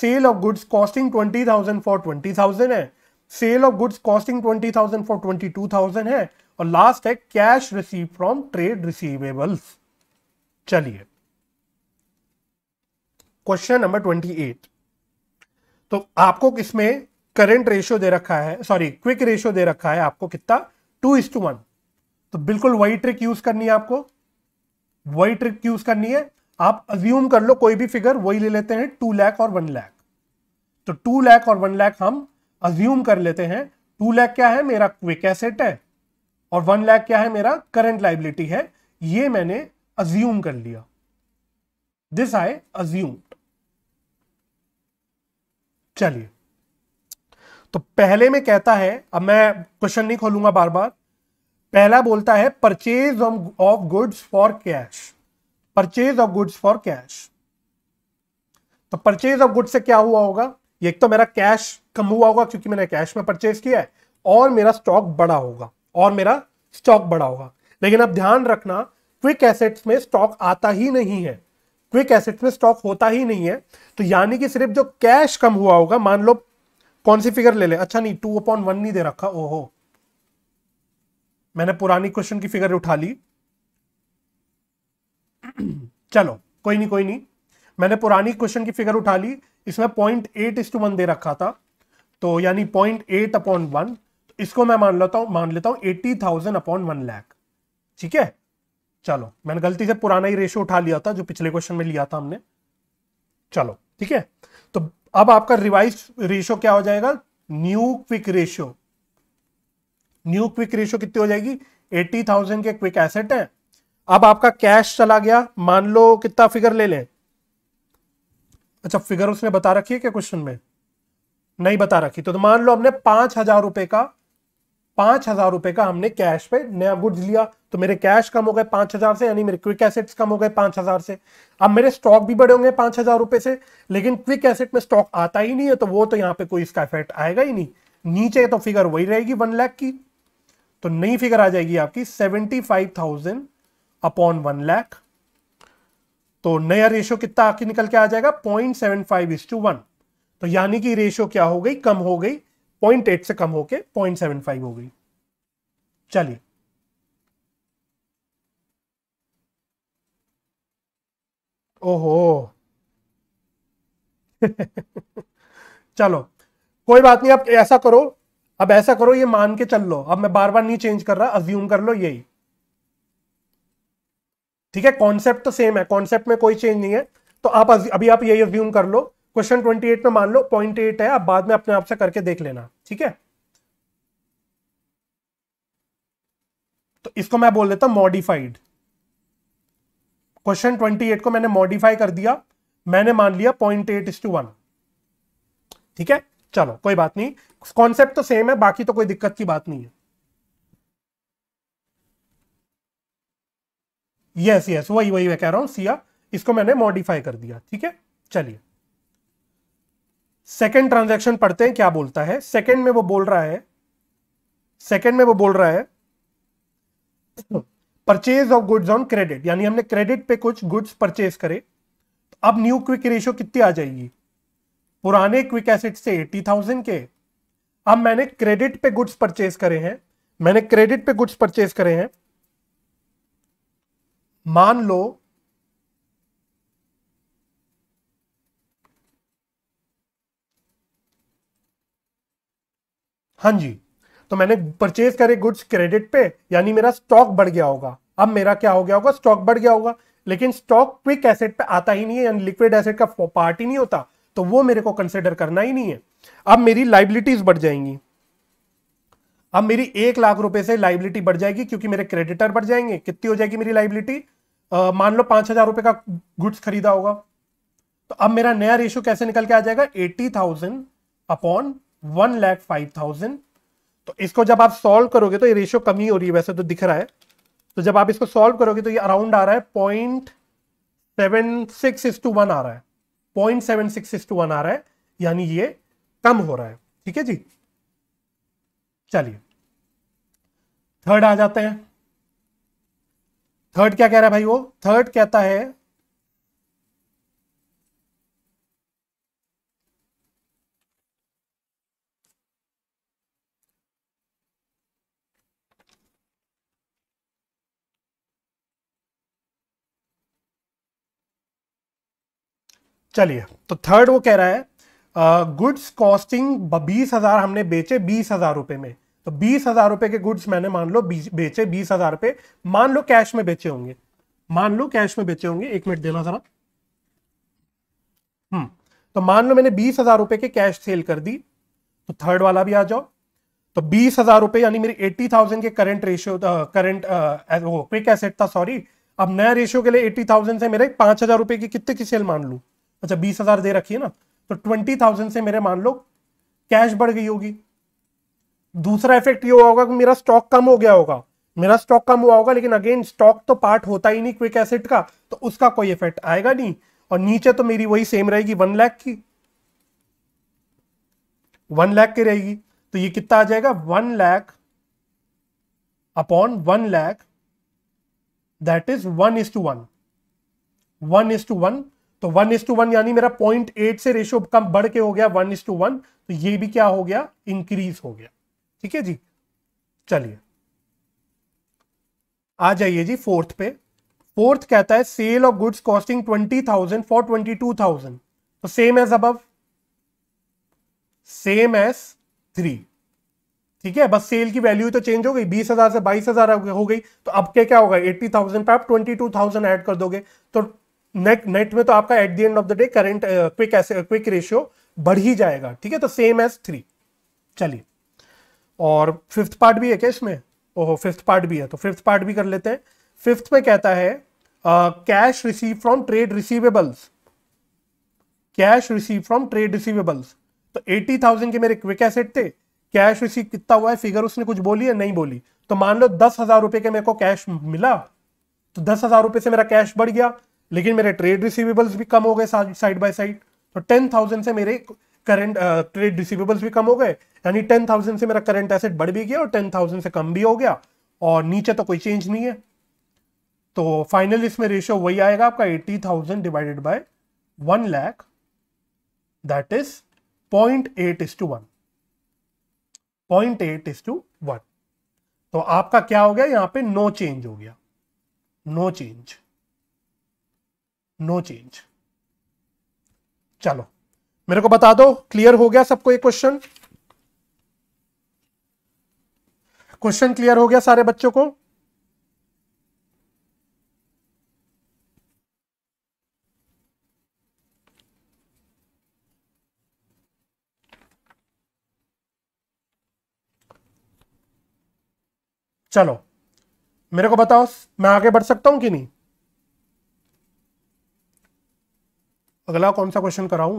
sale of goods costing twenty thousand for twenty thousand है sale of goods costing twenty thousand for twenty two thousand है और लास्ट है cash receive from trade receivables चलिए question number twenty eight तो आपको इसमें current ratio दे रखा है सॉरी क्विक रेशियो दे रखा है आपको कितना टू इज टू वन तो बिल्कुल वही ट्रिक यूज करनी है आपको वही ट्रिक यूज करनी है आप अज्यूम कर लो कोई भी फिगर वही ले लेते हैं टू लैख और वन लैख तो टू लैख और वन लैख हम अज्यूम कर लेते हैं टू लैख क्या है मेरा क्विक एसेट है और वन लैख क्या है मेरा करंट लाइबिलिटी है ये मैंने अज्यूम कर लिया दिस आई अज्यूम चलिए तो पहले में कहता है अब मैं क्वेश्चन नहीं खोलूंगा बार बार पहला बोलता है purchase of goods for cash purchase of goods for cash तो परचेज ऑफ गुड्स से क्या हुआ होगा एक तो मेरा कैश कम हुआ होगा क्योंकि मैंने कैश में परचेज किया है और मेरा स्टॉक बड़ा होगा और मेरा स्टॉक बड़ा होगा लेकिन अब ध्यान रखना क्विक एसेट्स में स्टॉक आता ही नहीं है क्विक एसेट्स में स्टॉक होता ही नहीं है तो यानी कि सिर्फ जो कैश कम हुआ होगा मान लो कौन सी फिगर ले ले अच्छा नहीं टू अपॉन वन नहीं दे रखा ओहो मैंने पुरानी क्वेश्चन की फिगर उठा ली चलो कोई नहीं कोई नहीं मैंने पुरानी क्वेश्चन की फिगर उठा ली इसमें point eight is to one दे रखा था तो यानी पॉइंट एट अपॉन वन इसको मैं मान लेता हूं मान लेता हूं eighty thousand upon one lakh ठीक है चलो मैंने गलती से पुराना ही रेशो उठा लिया था जो पिछले क्वेश्चन में लिया था हमने चलो ठीक है तो अब आपका रिवाइज रेशो क्या हो जाएगा new quick ratio new quick ratio कितनी हो जाएगी एट्टी थाउजेंड के क्विक एसेट है अब आपका कैश चला गया मान लो कितना फिगर ले लें अच्छा फिगर उसने बता रखी है क्या क्वेश्चन में नहीं बता रखी तो, तो मान लो हमने पांच हजार रुपए का पांच हजार रुपए का हमने कैश पे नया गुड्स लिया तो मेरे कैश कम हो गए पांच हजार से यानी मेरे क्विक एसेट्स कम हो गए पांच हजार से अब मेरे स्टॉक भी बढ़े होंगे पांच हजार रुपए से लेकिन क्विक एसेट में स्टॉक आता ही नहीं है तो वो तो यहाँ पे कोई इसका इफेक्ट आएगा ही नहीं नीचे तो फिगर वही रहेगी वन लैख की तो नई फिगर आ जाएगी आपकी seventy five thousand upon one lakh तो नया रेशो कितना आके निकल के आ जाएगा point seven five is to one तो यानी कि रेशो क्या हो गई कम हो गई पॉइंट एट से कम होके पॉइंट सेवन फाइव हो गई चलिए ओहो चलो कोई बात नहीं अब ऐसा करो अब ऐसा करो ये मान के चल लो अब मैं बार बार नहीं चेंज कर रहा अज्यूम कर लो यही ठीक है कॉन्सेप्ट तो सेम है कॉन्सेप्ट में कोई चेंज नहीं है तो आप अभी आप यही अज्यूम कर लो क्वेश्चन एट में मान लो पॉइंट एट है आप बाद में अपने आप से करके देख लेना ठीक है तो इसको मैं बोल देता मॉडिफाइड क्वेश्चन एट को मैंने मॉडिफाई कर दिया मैंने मान लिया point eight is to one ठीक है चलो कोई बात नहीं कॉन्सेप्ट तो सेम है बाकी तो कोई दिक्कत की बात नहीं है यस यस वही वही मैं कह रहा हूं सिया इसको मैंने मॉडिफाई कर दिया ठीक है चलिए सेकेंड ट्रांजेक्शन पढ़ते हैं क्या बोलता है सेकेंड में वो बोल रहा है सेकेंड में वो बोल रहा है purchase of goods on credit यानी हमने क्रेडिट पे कुछ गुड्स परचेज करे तो अब न्यू क्विक रेशियो कितनी आ जाएगी पुराने क्विक एसेट से एट्टी थाउजेंड के अब मैंने क्रेडिट पे गुड्स परचेज करे हैं मैंने क्रेडिट पे गुड्स परचेज करे हैं मान लो हां जी तो मैंने परचेज करे गुड्स क्रेडिट पे यानी मेरा स्टॉक बढ़ गया होगा अब मेरा क्या हो गया होगा स्टॉक बढ़ गया होगा लेकिन स्टॉक क्विक एसेट पे आता ही नहीं है यानी लिक्विड एसेट का पार्ट ही नहीं होता तो वो मेरे को कंसिडर करना ही नहीं है अब मेरी लाइबिलिटीज बढ़ जाएंगी अब मेरी एक लाख रुपए से लाइबिलिटी बढ़ जाएगी क्योंकि मेरे क्रेडिटर बढ़ जाएंगे कितनी हो जाएगी मेरी लाइबिलिटी मान लो पांच हजार रुपए का गुड्स खरीदा होगा तो अब मेरा नया रेशियो कैसे निकल के आ जाएगा eighty thousand upon one lakh five thousand तो इसको जब आप सॉल्व करोगे तो ये रेशियो ही हो रही है वैसे तो दिख रहा है तो जब आप इसको सॉल्व करोगे तो ये अराउंड आ रहा है point seven six is to one आ रहा है point seven six is to one आ रहा है यानी ये कम हो रहा है ठीक है जी चलिए थर्ड आ जाते हैं थर्ड क्या कह रहा है भाई वो थर्ड कहता है चलिए तो थर्ड वो कह रहा है गुड्स कॉस्टिंग बीस हजार हमने बेचे बीस हजार रुपए में तो बीस हजार रुपए के गुड्स मैंने मान लो बेचे बीस हजार रुपए मान लो कैश में बेचे होंगे मान लो कैश में बेचे होंगे एक मिनट देना जरा हम्म तो मान लो मैंने बीस हजार रुपए के कैश सेल कर दी तो थर्ड वाला भी आ जाओ तो बीस हजार रुपए यानी मेरे एट्टी थाउजेंड के करंट रेशियो करंट वो क्विक एसेट था सॉरी अब नया रेशियो के लिए एट्टी थाउजेंड से मेरे पांच हजार रुपए की कितने की सेल मान लू अच्छा बीस हजार दे रखिए ना तो ट्वेंटी थाउजेंड से मेरे मान लो कैश बढ़ गई होगी दूसरा इफेक्ट ये होगा कि मेरा स्टॉक कम हो गया होगा मेरा स्टॉक कम हुआ होगा लेकिन अगेन स्टॉक तो पार्ट होता ही नहीं क्विक एसेट का तो उसका कोई इफेक्ट आएगा नहीं और नीचे तो मेरी वही सेम रहेगी वन लैख की वन लैख की रहेगी तो ये कितना आ जाएगा one lakh upon one lakh that is one is to one one is to one तो वन इज टू वन यानी मेरा पॉइंट एट से रेशियो कम बढ़ के हो गया वन इज टू वन तो ये भी क्या हो गया इंक्रीज हो गया ठीक है जी चलिए आ जाइए जी फोर्थ पे फोर्थ कहता है sale of goods costing twenty thousand for twenty two thousand तो सेम एज अब सेम एज थ्री ठीक है बस सेल की वैल्यू तो चेंज हो गई बीस हजार से बाईस हजार हो गई तो अब क्या क्या होगा एट्टी थाउजेंड पे आप ट्वेंटी टू थाउजेंड एड कर दोगे तो नेट नेट में तो आपका at the end of the day current quick quick ratio बढ़ ही जाएगा ठीक है तो सेम एज थ्री चलिए और फिफ्थ पार्ट भी है क्या इसमें ओहो फिफ्थ पार्ट भी है तो फिफ्थ पार्ट भी कर लेते हैं फिफ्थ में कहता है cash receive from trade receivables cash receive from trade receivables तो एटी थाउजेंड के मेरे क्विक एसेट थे कैश रिसीव कितना हुआ है फिगर उसने कुछ बोली है नहीं बोली तो मान लो दस हजार रुपए के मेरे को कैश मिला तो दस हजार रुपए से मेरा कैश बढ़ गया लेकिन मेरे ट्रेड रिसीवेबल्स भी कम हो गए साइड बाय साइड तो टेन थाउजेंड से मेरे करंट ट्रेड रिसीवेबल्स भी कम हो गए यानी टेन थाउजेंड से मेरा करंट एसेट बढ़ भी गया और टेन थाउजेंड से कम भी हो गया और नीचे तो कोई चेंज नहीं है तो फाइनल इसमें रेशियो वही आएगा आपका eighty thousand divided by one lakh that is point eight is to one point eight is to one तो आपका क्या हो गया यहाँ पे नो चेंज हो गया नो चेंज नो चेंज चलो मेरे को बता दो क्लियर हो गया सबको एक क्वेश्चन क्वेश्चन क्लियर हो गया सारे बच्चों को चलो मेरे को बताओ मैं आगे बढ़ सकता हूं कि नहीं अगला कौन सा क्वेश्चन कराऊं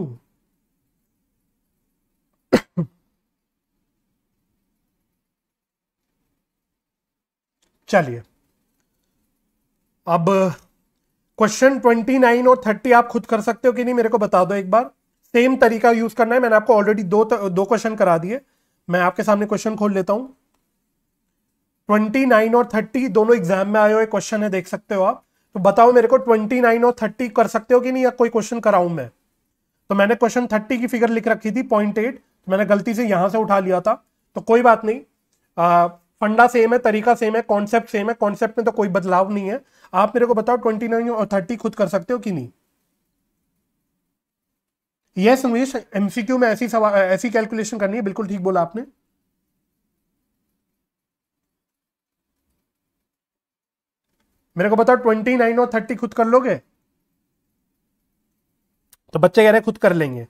चलिए अब क्वेश्चन ट्वेंटी नाइन और थर्टी आप खुद कर सकते हो कि नहीं मेरे को बता दो एक बार सेम तरीका यूज करना है मैंने आपको ऑलरेडी दो दो क्वेश्चन करा दिए मैं आपके सामने क्वेश्चन खोल लेता हूं ट्वेंटी नाइन और थर्टी दोनों एग्जाम में आए हुए क्वेश्चन है देख सकते हो आप तो बताओ मेरे को ट्वेंटी नाइन और थर्टी कर सकते हो कि नहीं या कोई क्वेश्चन कराऊं मैं तो मैंने क्वेश्चन थर्टी की फिगर लिख रखी थी पॉइंट एट तो मैंने गलती से यहां से उठा लिया था तो कोई बात नहीं आ, फंडा सेम है तरीका सेम है कॉन्सेप्ट सेम है कॉन्सेप्ट में तो कोई बदलाव नहीं है आप मेरे को बताओ ट्वेंटी नाइन और थर्टी खुद कर सकते हो कि नहीं यस अनुष एमसीक्यू में ऐसी ऐसी कैलकुलेशन करनी है बिल्कुल ठीक बोला आपने मेरे को बताओ ट्वेंटी नाइन और थर्टी खुद कर लोगे तो बच्चे कह रहे खुद कर लेंगे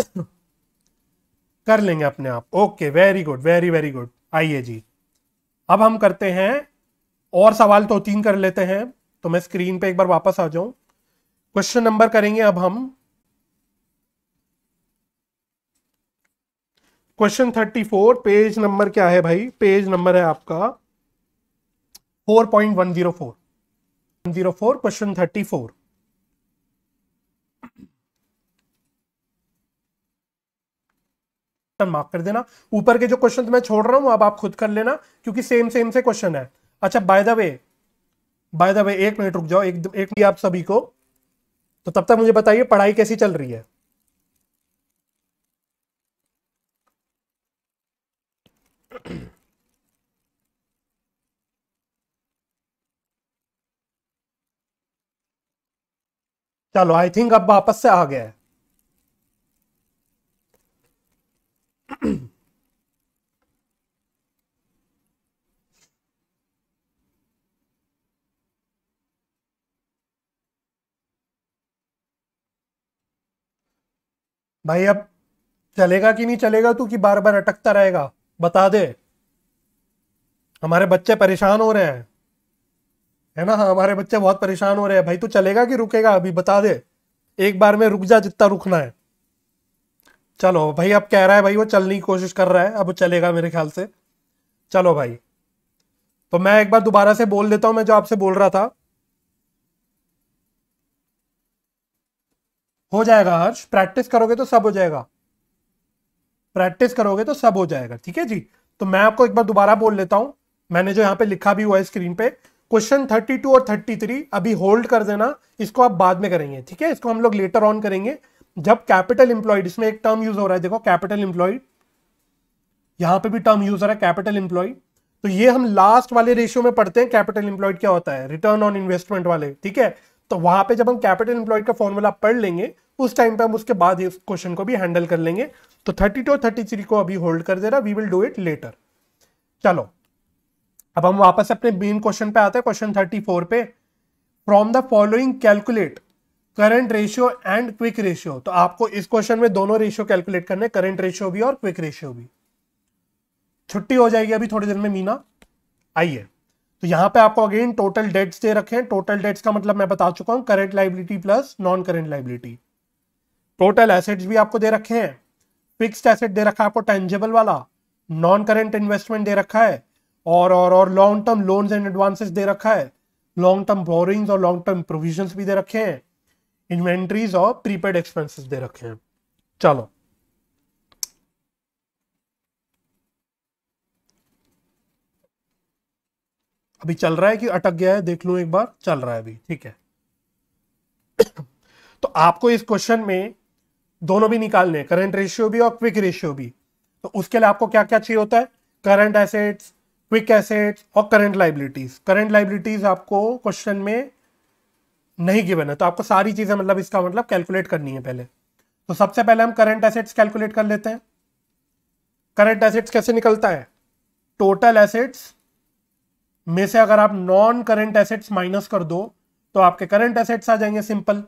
कर लेंगे अपने आप okay very good very very good आइए जी अब हम करते हैं और सवाल तो तीन कर लेते हैं तो मैं स्क्रीन पे एक बार वापस आ जाऊं क्वेश्चन नंबर करेंगे अब हम question thirty four page number क्या है भाई पेज नंबर है आपका 4.104 क्वेश्चन 34 मार्क कर देना ऊपर के जो क्वेश्चन तो मैं छोड़ रहा हूं अब आप खुद कर लेना क्योंकि सेम सेम से क्वेश्चन है अच्छा by the way by the way एक मिनट रुक जाओ एक एक आप सभी को तो तब तक मुझे बताइए पढ़ाई कैसी चल रही है चलो आई थिंक अब वापस से आ गया है भाई अब चलेगा कि नहीं चलेगा तू कि बार बार अटकता रहेगा बता दे हमारे बच्चे परेशान हो रहे हैं है ना हाँ हमारे बच्चे बहुत परेशान हो रहे हैं भाई तू चलेगा कि रुकेगा अभी बता दे एक बार में रुक जा जितना रुकना है चलो भाई अब कह रहा है भाई वो चलने की कोशिश कर रहा है अब चलेगा मेरे ख्याल से चलो भाई तो मैं एक बार दोबारा से बोल देता हूं मैं जो आपसे बोल रहा था हो जाएगा हर्ष प्रैक्टिस करोगे तो सब हो जाएगा प्रैक्टिस करोगे तो सब हो जाएगा ठीक है जी तो मैं आपको एक बार दोबारा बोल लेता हूं मैंने जो यहां पे लिखा भी हुआ है स्क्रीन पे क्वेश्चन 32 और 33 अभी होल्ड कर देना इसको आप बाद में करेंगे ठीक है इसको हम लोग लेटर ऑन करेंगे जब कैपिटल इंप्लॉयड इसमें एक टर्म यूज हो रहा है देखो कैपिटल इंप्लॉयड यहां पे भी टर्म यूज हो रहा है कैपिटल इंप्लॉयड तो ये हम लास्ट वाले रेशियो में पढ़ते हैं कैपिटल इंप्लॉयड क्या होता है रिटर्न ऑन इन्वेस्टमेंट वाले ठीक है तो वहां पे जब हम कैपिटल इंप्लॉयड का फॉर्मूला पढ़ लेंगे उस टाइम पे हम उसके बाद इस क्वेश्चन को भी हैंडल कर लेंगे तो थर्टी टू और थर्टी थ्री को अभी होल्ड कर दे रहा we will do it later चलो अब हम वापस अपने मेन क्वेश्चन पे आते हैं क्वेश्चन थर्टी फोर पे from the following calculate current ratio and quick ratio तो आपको इस क्वेश्चन में दोनों रेशियो कैलकुलेट करने करंट रेशियो भी और क्विक रेशियो भी छुट्टी हो जाएगी अभी थोड़ी देर में मीना आइए तो यहां पे आपको अगेन टोटल डेट्स दे रखे हैं टोटल डेट्स का मतलब मैं बता चुका हूँ current liability plus non current liability total assets भी आपको दे रखे हैं फिक्स एसेट दे रखा है आपको टेंजेबल वाला नॉन करेंट इन्वेस्टमेंट दे रखा है और और और long term loans and advances दे रखा है लॉन्ग टर्म बोरिंग्स और लॉन्ग टर्म प्रोविजन भी दे रखे हैं इन्वेंट्रीज और प्रीपेड एक्सपेंसेस दे रखे हैं चलो अभी चल रहा है कि अटक गया है देख लू एक बार चल रहा है अभी ठीक है तो आपको इस क्वेश्चन में दोनों भी निकालने करंट रेशियो भी और क्विक रेशियो भी तो उसके लिए आपको क्या क्या चाहिए होता है करंट एसेट्स क्विक एसेट्स और करंट लाइबिलिटीज करंट लाइबिलिटीज आपको क्वेश्चन में नहीं गिवन है तो आपको सारी चीजें मतलब इसका मतलब कैलकुलेट करनी है पहले तो सबसे पहले हम करंट एसेट्स कैलकुलेट कर लेते हैं करंट एसेट्स कैसे निकलता है टोटल एसेट्स में से अगर आप नॉन करंट एसेट्स माइनस कर दो तो आपके करंट एसेट्स आ जाएंगे सिंपल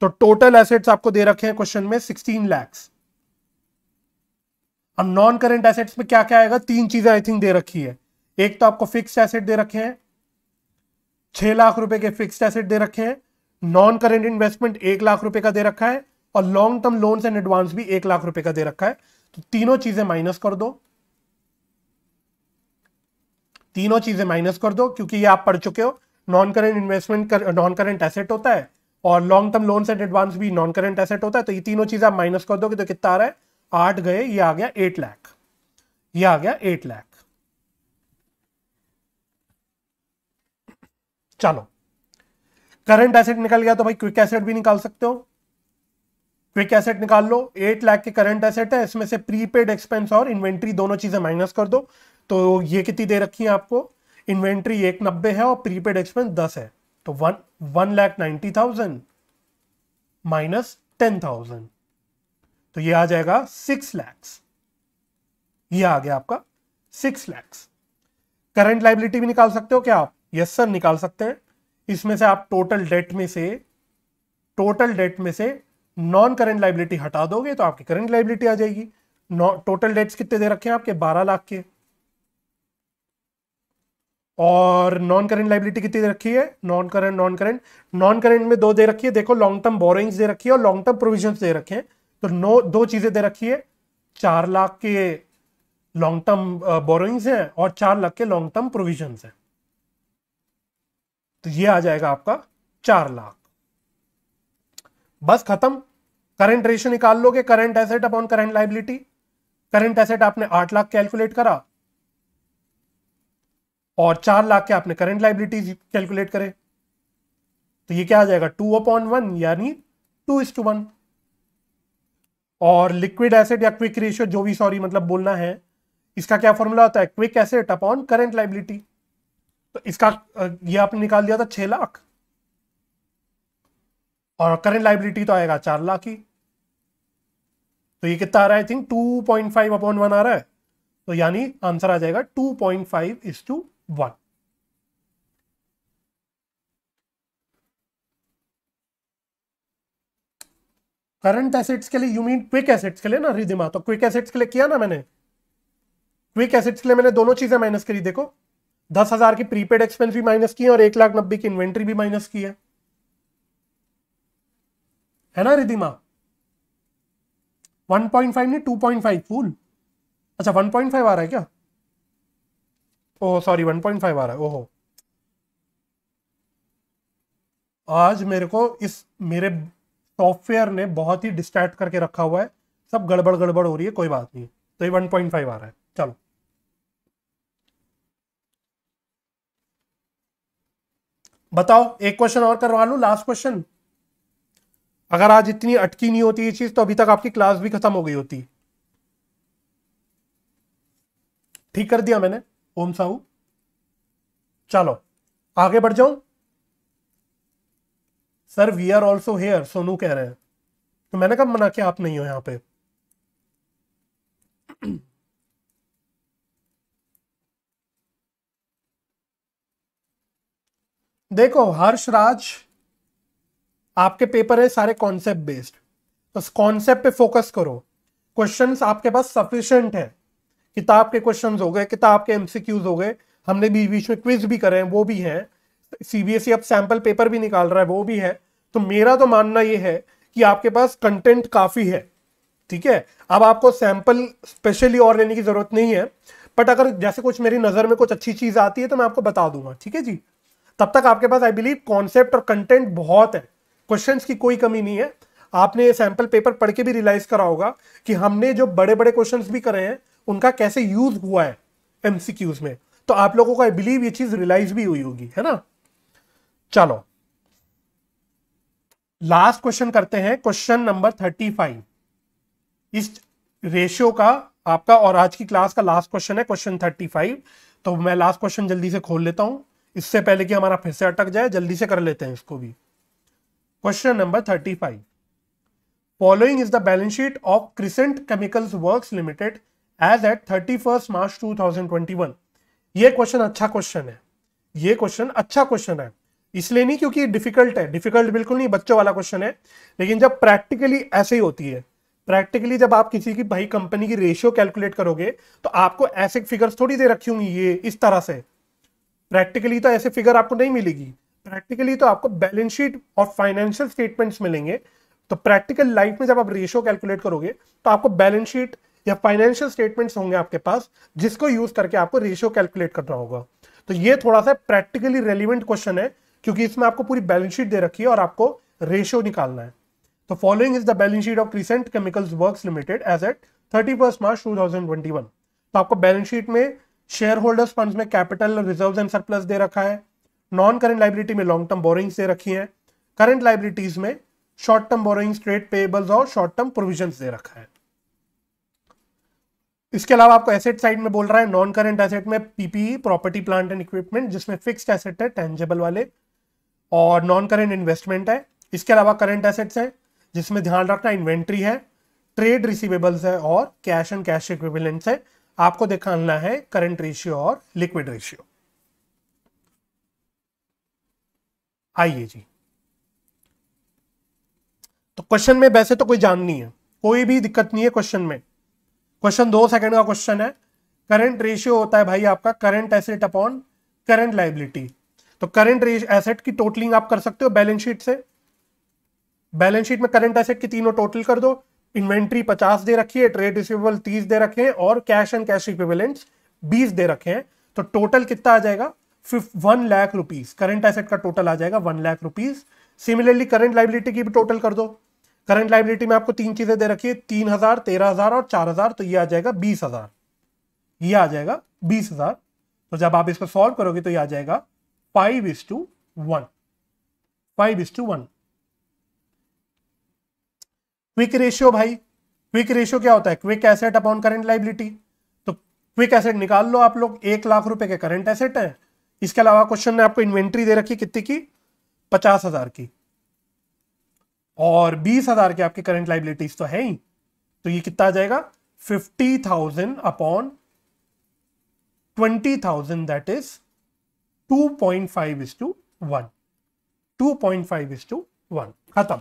तो टोटल एसेट्स आपको दे रखे हैं क्वेश्चन में सिक्सटीन लैक्स अब नॉन करंट एसेट्स में क्या क्या आएगा तीन चीजें आई थिंक दे रखी है एक तो आपको फिक्स एसेट दे रखे हैं छह लाख रुपए के फिक्स एसेट दे रखे हैं नॉन करेंट इन्वेस्टमेंट एक लाख रुपए का दे रखा है और long term loans and advance भी एक लाख रुपए का दे रखा है तो तीनों चीजें माइनस कर दो तीनों चीजें माइनस कर दो क्योंकि ये आप पढ़ चुके हो non current investment non current asset होता है और long term loans and advance भी नॉन करेंट एसेट होता है तो ये तीनों चीजें आप माइनस कर दो तो कितना आ रहा है आठ गए ये आ गया एट लाख ये आ गया एट लाख चलो करंट एसेट निकल गया तो भाई क्विक एसेट भी निकाल सकते हो क्विक एसेट निकाल लो एट लाख के करंट एसेट है इसमें से प्रीपेड एक्सपेंस और इन्वेंट्री दोनों चीजें माइनस कर दो तो ये कितनी दे रखी है आपको इन्वेंट्री एक नब्बे है और प्रीपेड एक्सपेंस दस है तो one one lakh ninety thousand minus ten thousand तो ये आ जाएगा सिक्स लैक्स ये आ गया आपका सिक्स लैक्स करंट लाइबिलिटी भी निकाल सकते हो क्या आप यस सर निकाल सकते हैं इसमें से आप टोटल डेट में से टोटल डेट में से नॉन करेंट लाइबिलिटी हटा दोगे तो आपकी करेंट लाइबिलिटी आ जाएगी टोटल डेट्स कितने दे रखे हैं आपके बारह लाख के और नॉन करेंट लाइबिलिटी कितनी दे रखी है non current non current non current में दो दे रखी है देखो लॉन्ग टर्म बोरिंग्स दे रखी है और लॉन्ग टर्म प्रोविजन दे रखे हैं तो नो दो चीज़ें दे रखी है चार लाख के लॉन्ग टर्म बोरिंग्स हैं और चार लाख के लॉन्ग टर्म प्रोविजन हैं तो ये आ जाएगा आपका चार लाख बस खत्म करंट रेशियो निकाल लोगे current asset upon current liability current asset आपने आठ लाख कैलकुलेट करा और चार लाख के आपने करंट लाइबिलिटी कैलकुलेट करे तो ये क्या आ जाएगा टू अपॉन वन यानी टू इज टू वन और लिक्विड एसेट या क्विक रेशियो जो भी सॉरी मतलब बोलना है इसका क्या फॉर्मूला होता है quick asset upon current liability तो इसका ये आपने निकाल दिया था छह लाख और करंट लाइबिलिटी तो आएगा चार लाख ही तो ये कितना आ रहा है I think two point five upon one आ रहा है तो यानी आंसर आ जाएगा two point five is to one current assets के लिए यू मीन क्विक एसेट्स के लिए ना रिधिमा तो क्विक एसेट्स के लिए किया ना मैंने क्विक एसेट्स के लिए मैंने दोनों चीजें माइनस करी देखो दस हजार की प्रीपेड एक्सपेंस भी माइनस की है और एक लाख नब्बे की इन्वेंट्री भी माइनस की है है ना रिदिमा 1.5 नहीं 2.5 फूल अच्छा 1.5 आ रहा है क्या ओह सॉरी 1.5 आ रहा है ओहो आज मेरे को इस मेरे सॉफ्टवेयर ने बहुत ही डिस्ट्रैक्ट करके रखा हुआ है सब गड़बड़ गड़बड़ हो रही है कोई बात नहीं तो ये 1.5 आ रहा है चलो बताओ एक क्वेश्चन और करवा लू लास्ट क्वेश्चन अगर आज इतनी अटकी नहीं होती ये चीज तो अभी तक आपकी क्लास भी खत्म हो गई होती ठीक कर दिया मैंने ओम साहू चलो आगे बढ़ जाऊं sir we are also here Sonu कह रहे हैं तो मैंने कब मना किया आप नहीं हो यहां पे देखो हर्ष राज आपके पेपर है सारे कॉन्सेप्ट बेस्ड तो कॉन्सेप्ट पे फोकस करो क्वेश्चंस आपके पास सफिशिएंट है किताब के क्वेश्चंस हो गए किताब के एमसीक्यूज हो गए हमने भी बीच में क्विज भी करे हैं वो भी हैं सीबीएसई e अब सैंपल पेपर भी निकाल रहा है वो भी है तो मेरा तो मानना ये है कि आपके पास कंटेंट काफ़ी है ठीक है अब आपको सैंपल स्पेशली और लेने की ज़रूरत नहीं है बट अगर जैसे कुछ मेरी नज़र में कुछ अच्छी चीज़ आती है तो मैं आपको बता दूंगा ठीक है जी तब तक आपके पास आई बिलीव कॉन्सेप्ट और कंटेंट बहुत है क्वेश्चन की कोई कमी नहीं है आपने ये सैम्पल पेपर पढ़ के भी रियलाइज करा होगा कि हमने जो बड़े बड़े क्वेश्चन भी करे हैं उनका कैसे यूज हुआ है एमसीक्यूज में तो आप लोगों को आई बिलीव ये चीज रियलाइज भी हुई होगी है ना चलो लास्ट क्वेश्चन करते हैं क्वेश्चन नंबर थर्टी फाइव इस रेशियो का आपका और आज की क्लास का लास्ट क्वेश्चन है क्वेश्चन थर्टी फाइव तो मैं लास्ट क्वेश्चन जल्दी से खोल लेता हूं इससे पहले कि हमारा फिर से अटक जाए जल्दी से कर लेते हैं इसको भी question number thirty five following is the balance sheet of Crescent Chemicals Works Limited as at thirty first March two thousand twenty one ये क्वेश्चन अच्छा क्वेश्चन है ये क्वेश्चन अच्छा क्वेश्चन है इसलिए नहीं क्योंकि डिफिकल्ट है डिफिकल्ट बिल्कुल नहीं बच्चों वाला क्वेश्चन है लेकिन जब प्रैक्टिकली ऐसे ही होती है प्रैक्टिकली जब आप किसी की भाई कंपनी की रेशियो कैलकुलेट करोगे तो आपको ऐसे फिगर्स थोड़ी दे रखी होंगी ये इस तरह से प्रैक्टिकली तो ऐसे फिगर आपको नहीं मिलेगी प्रैक्टिकली तो आपको बैलेंस शीट और फाइनेंशियल स्टेटमेंट्स मिलेंगे तो प्रैक्टिकल लाइफ में जब आप रेशियो कैलकुलेट करोगे तो आपको बैलेंस शीट या फाइनेंशियल स्टेटमेंट्स होंगे आपके पास जिसको यूज करके आपको रेशियो कैलकुलेट करना होगा तो ये थोड़ा सा प्रैक्टिकली रेलिवेंट क्वेश्चन है क्योंकि इसमें आपको पूरी बैलेंस शीट दे रखी है और आपको रेशियो निकालना है तो following is the balance sheet of Crescent Chemicals Works Limited as at thirty March two तो आपको बैलेंस शीट में शेयर होल्डर्स फंड में कैपिटल रिजर्व एंड सरप्लस दे रखा है नॉन करेंट लाइबिलिटी में लॉन्ग टर्म बोरिंग्स दे रखी है करंट लाइबिलिटीज में short term borrowings trade payables और शॉर्ट टर्म प्रोविजन दे रखा है इसके अलावा आपको एसेट साइड में बोल रहा है नॉन करेंट एसेट में PPE property plant and equipment जिसमें फिक्स्ड एसेट है टेंजेबल वाले और नॉन करेंट इन्वेस्टमेंट है इसके अलावा करंट एसेट्स है जिसमें ध्यान रखना इन्वेंट्री है ट्रेड रिसीवेबल्स है और कैश एंड कैश इक्विवेलेंट्स है आपको देखना है करंट रेशियो और लिक्विड रेशियो आइए जी तो क्वेश्चन में वैसे तो कोई जान नहीं है कोई भी दिक्कत नहीं है क्वेश्चन में क्वेश्चन दो सेकंड का क्वेश्चन है करंट रेशियो होता है भाई आपका current asset upon current liability तो करंट एसेट की टोटलिंग आप कर सकते हो बैलेंस शीट से बैलेंस शीट में करंट एसेट की तीनों टोटल कर दो इन्वेंट्री पचास दे रखी है ट्रेड रिसिवेबल तीस दे रखे हैं और कैश एंड कैश इक्विवेलेंट बीस दे रखे हैं तो टोटल कितना आ जाएगा one lakh rupees current asset का टोटल आ जाएगा one lakh rupees similarly current liability की भी टोटल कर दो करंट लाइबिलिटी में आपको तीन चीजें दे रखी है तीन हजार तेरह हजार और चार हजार तो ये आ जाएगा बीस हजार ये आ जाएगा बीस हजार तो जब आप इसको सॉल्व करोगे तो ये आ जाएगा five is to one five is to one quick ratio भाई क्विक रेशियो क्या होता है quick asset upon current liability तो क्विक एसेट निकाल लो आप लोग एक लाख रुपए के करंट एसेट है इसके अलावा क्वेश्चन ने आपको इन्वेंट्री दे रखी कितनी की पचास हजार की और बीस हजार की आपकी करंट लाइबिलिटीज तो है ही तो ये कितना आ जाएगा fifty thousand upon twenty thousand that is two point five is to one two point five is to one खत्म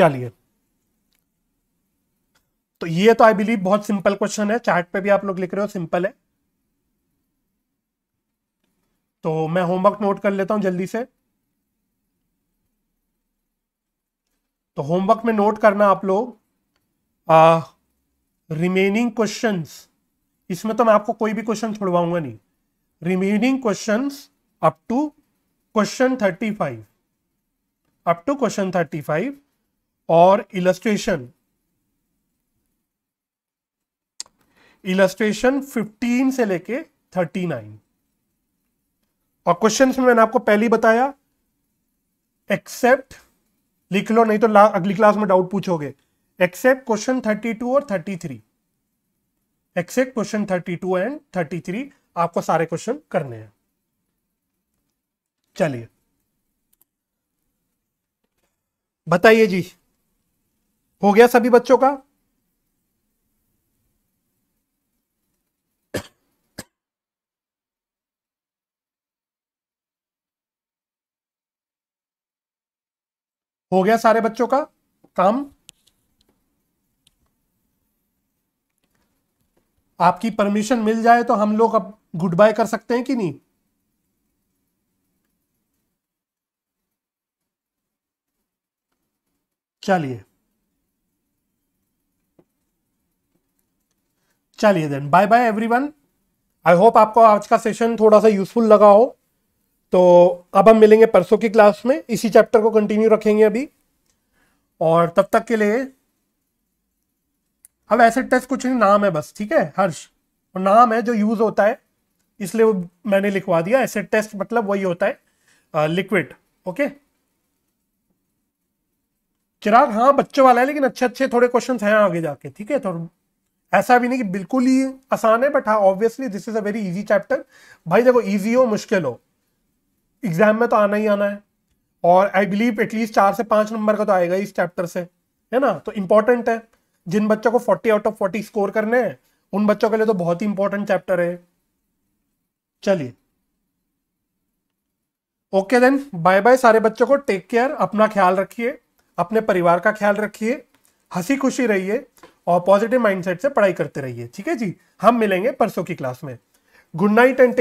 चलिए तो ये तो आई बिलीव बहुत सिंपल क्वेश्चन है चार्ट पे भी आप लोग लिख रहे हो सिंपल है तो मैं होमवर्क नोट कर लेता हूं जल्दी से तो होमवर्क में नोट करना आप लोग रिमेनिंग क्वेश्चंस इसमें तो मैं आपको कोई भी क्वेश्चन छोड़वाऊंगा नहीं remaining questions up to question thirty five up to question thirty five और इलस्ट्रेशन इलस्ट्रेशन 15 से लेके 39 और क्वेश्चन में मैंने आपको पहले ही बताया एक्सेप्ट लिख लो नहीं तो अगली क्लास में डाउट पूछोगे एक्सेप्ट क्वेश्चन 32 और 33 एक्सेप्ट क्वेश्चन 32 एंड 33 आपको सारे क्वेश्चन करने हैं चलिए बताइए जी हो गया सभी बच्चों का हो गया सारे बच्चों का काम आपकी परमिशन मिल जाए तो हम लोग अब गुड बाय कर सकते हैं कि नहीं चलिए चलिए then bye bye everyone I hope आपको आज का सेशन थोड़ा सा यूजफुल लगा हो तो अब हम मिलेंगे परसों की क्लास में इसी चैप्टर को कंटिन्यू रखेंगे अभी और तब तक के लिए अब ऐसे टेस्ट कुछ नहीं नाम है बस ठीक है हर्ष और नाम है जो यूज होता है इसलिए वो मैंने लिखवा दिया ऐसे टेस्ट मतलब वही होता है लिक्विड ओके चिराग हाँ बच्चों वाला है लेकिन अच्छे अच्छे थोड़े क्वेश्चन हैं आगे जाके ठीक है थोड़ा तो ऐसा भी नहीं कि बिल्कुल ही आसान है बट हाँ obviously this is a very easy chapter भाई देखो इजी हो मुश्किल हो एग्जाम में तो आना ही आना है और आई बिलीव एटलीस्ट चार से पांच नंबर का तो आएगा इस चैप्टर से है ना तो इंपॉर्टेंट है जिन बच्चों को forty out of forty score करने हैं उन बच्चों के लिए तो बहुत ही इंपॉर्टेंट चैप्टर है चलिए ओके देन बाय बाय सारे बच्चों को टेक केयर अपना ख्याल रखिए अपने परिवार का ख्याल रखिए हंसी खुशी रहिए और पॉजिटिव माइंडसेट से पढ़ाई करते रहिए ठीक है जी हम मिलेंगे परसों की क्लास में गुड नाइट एंड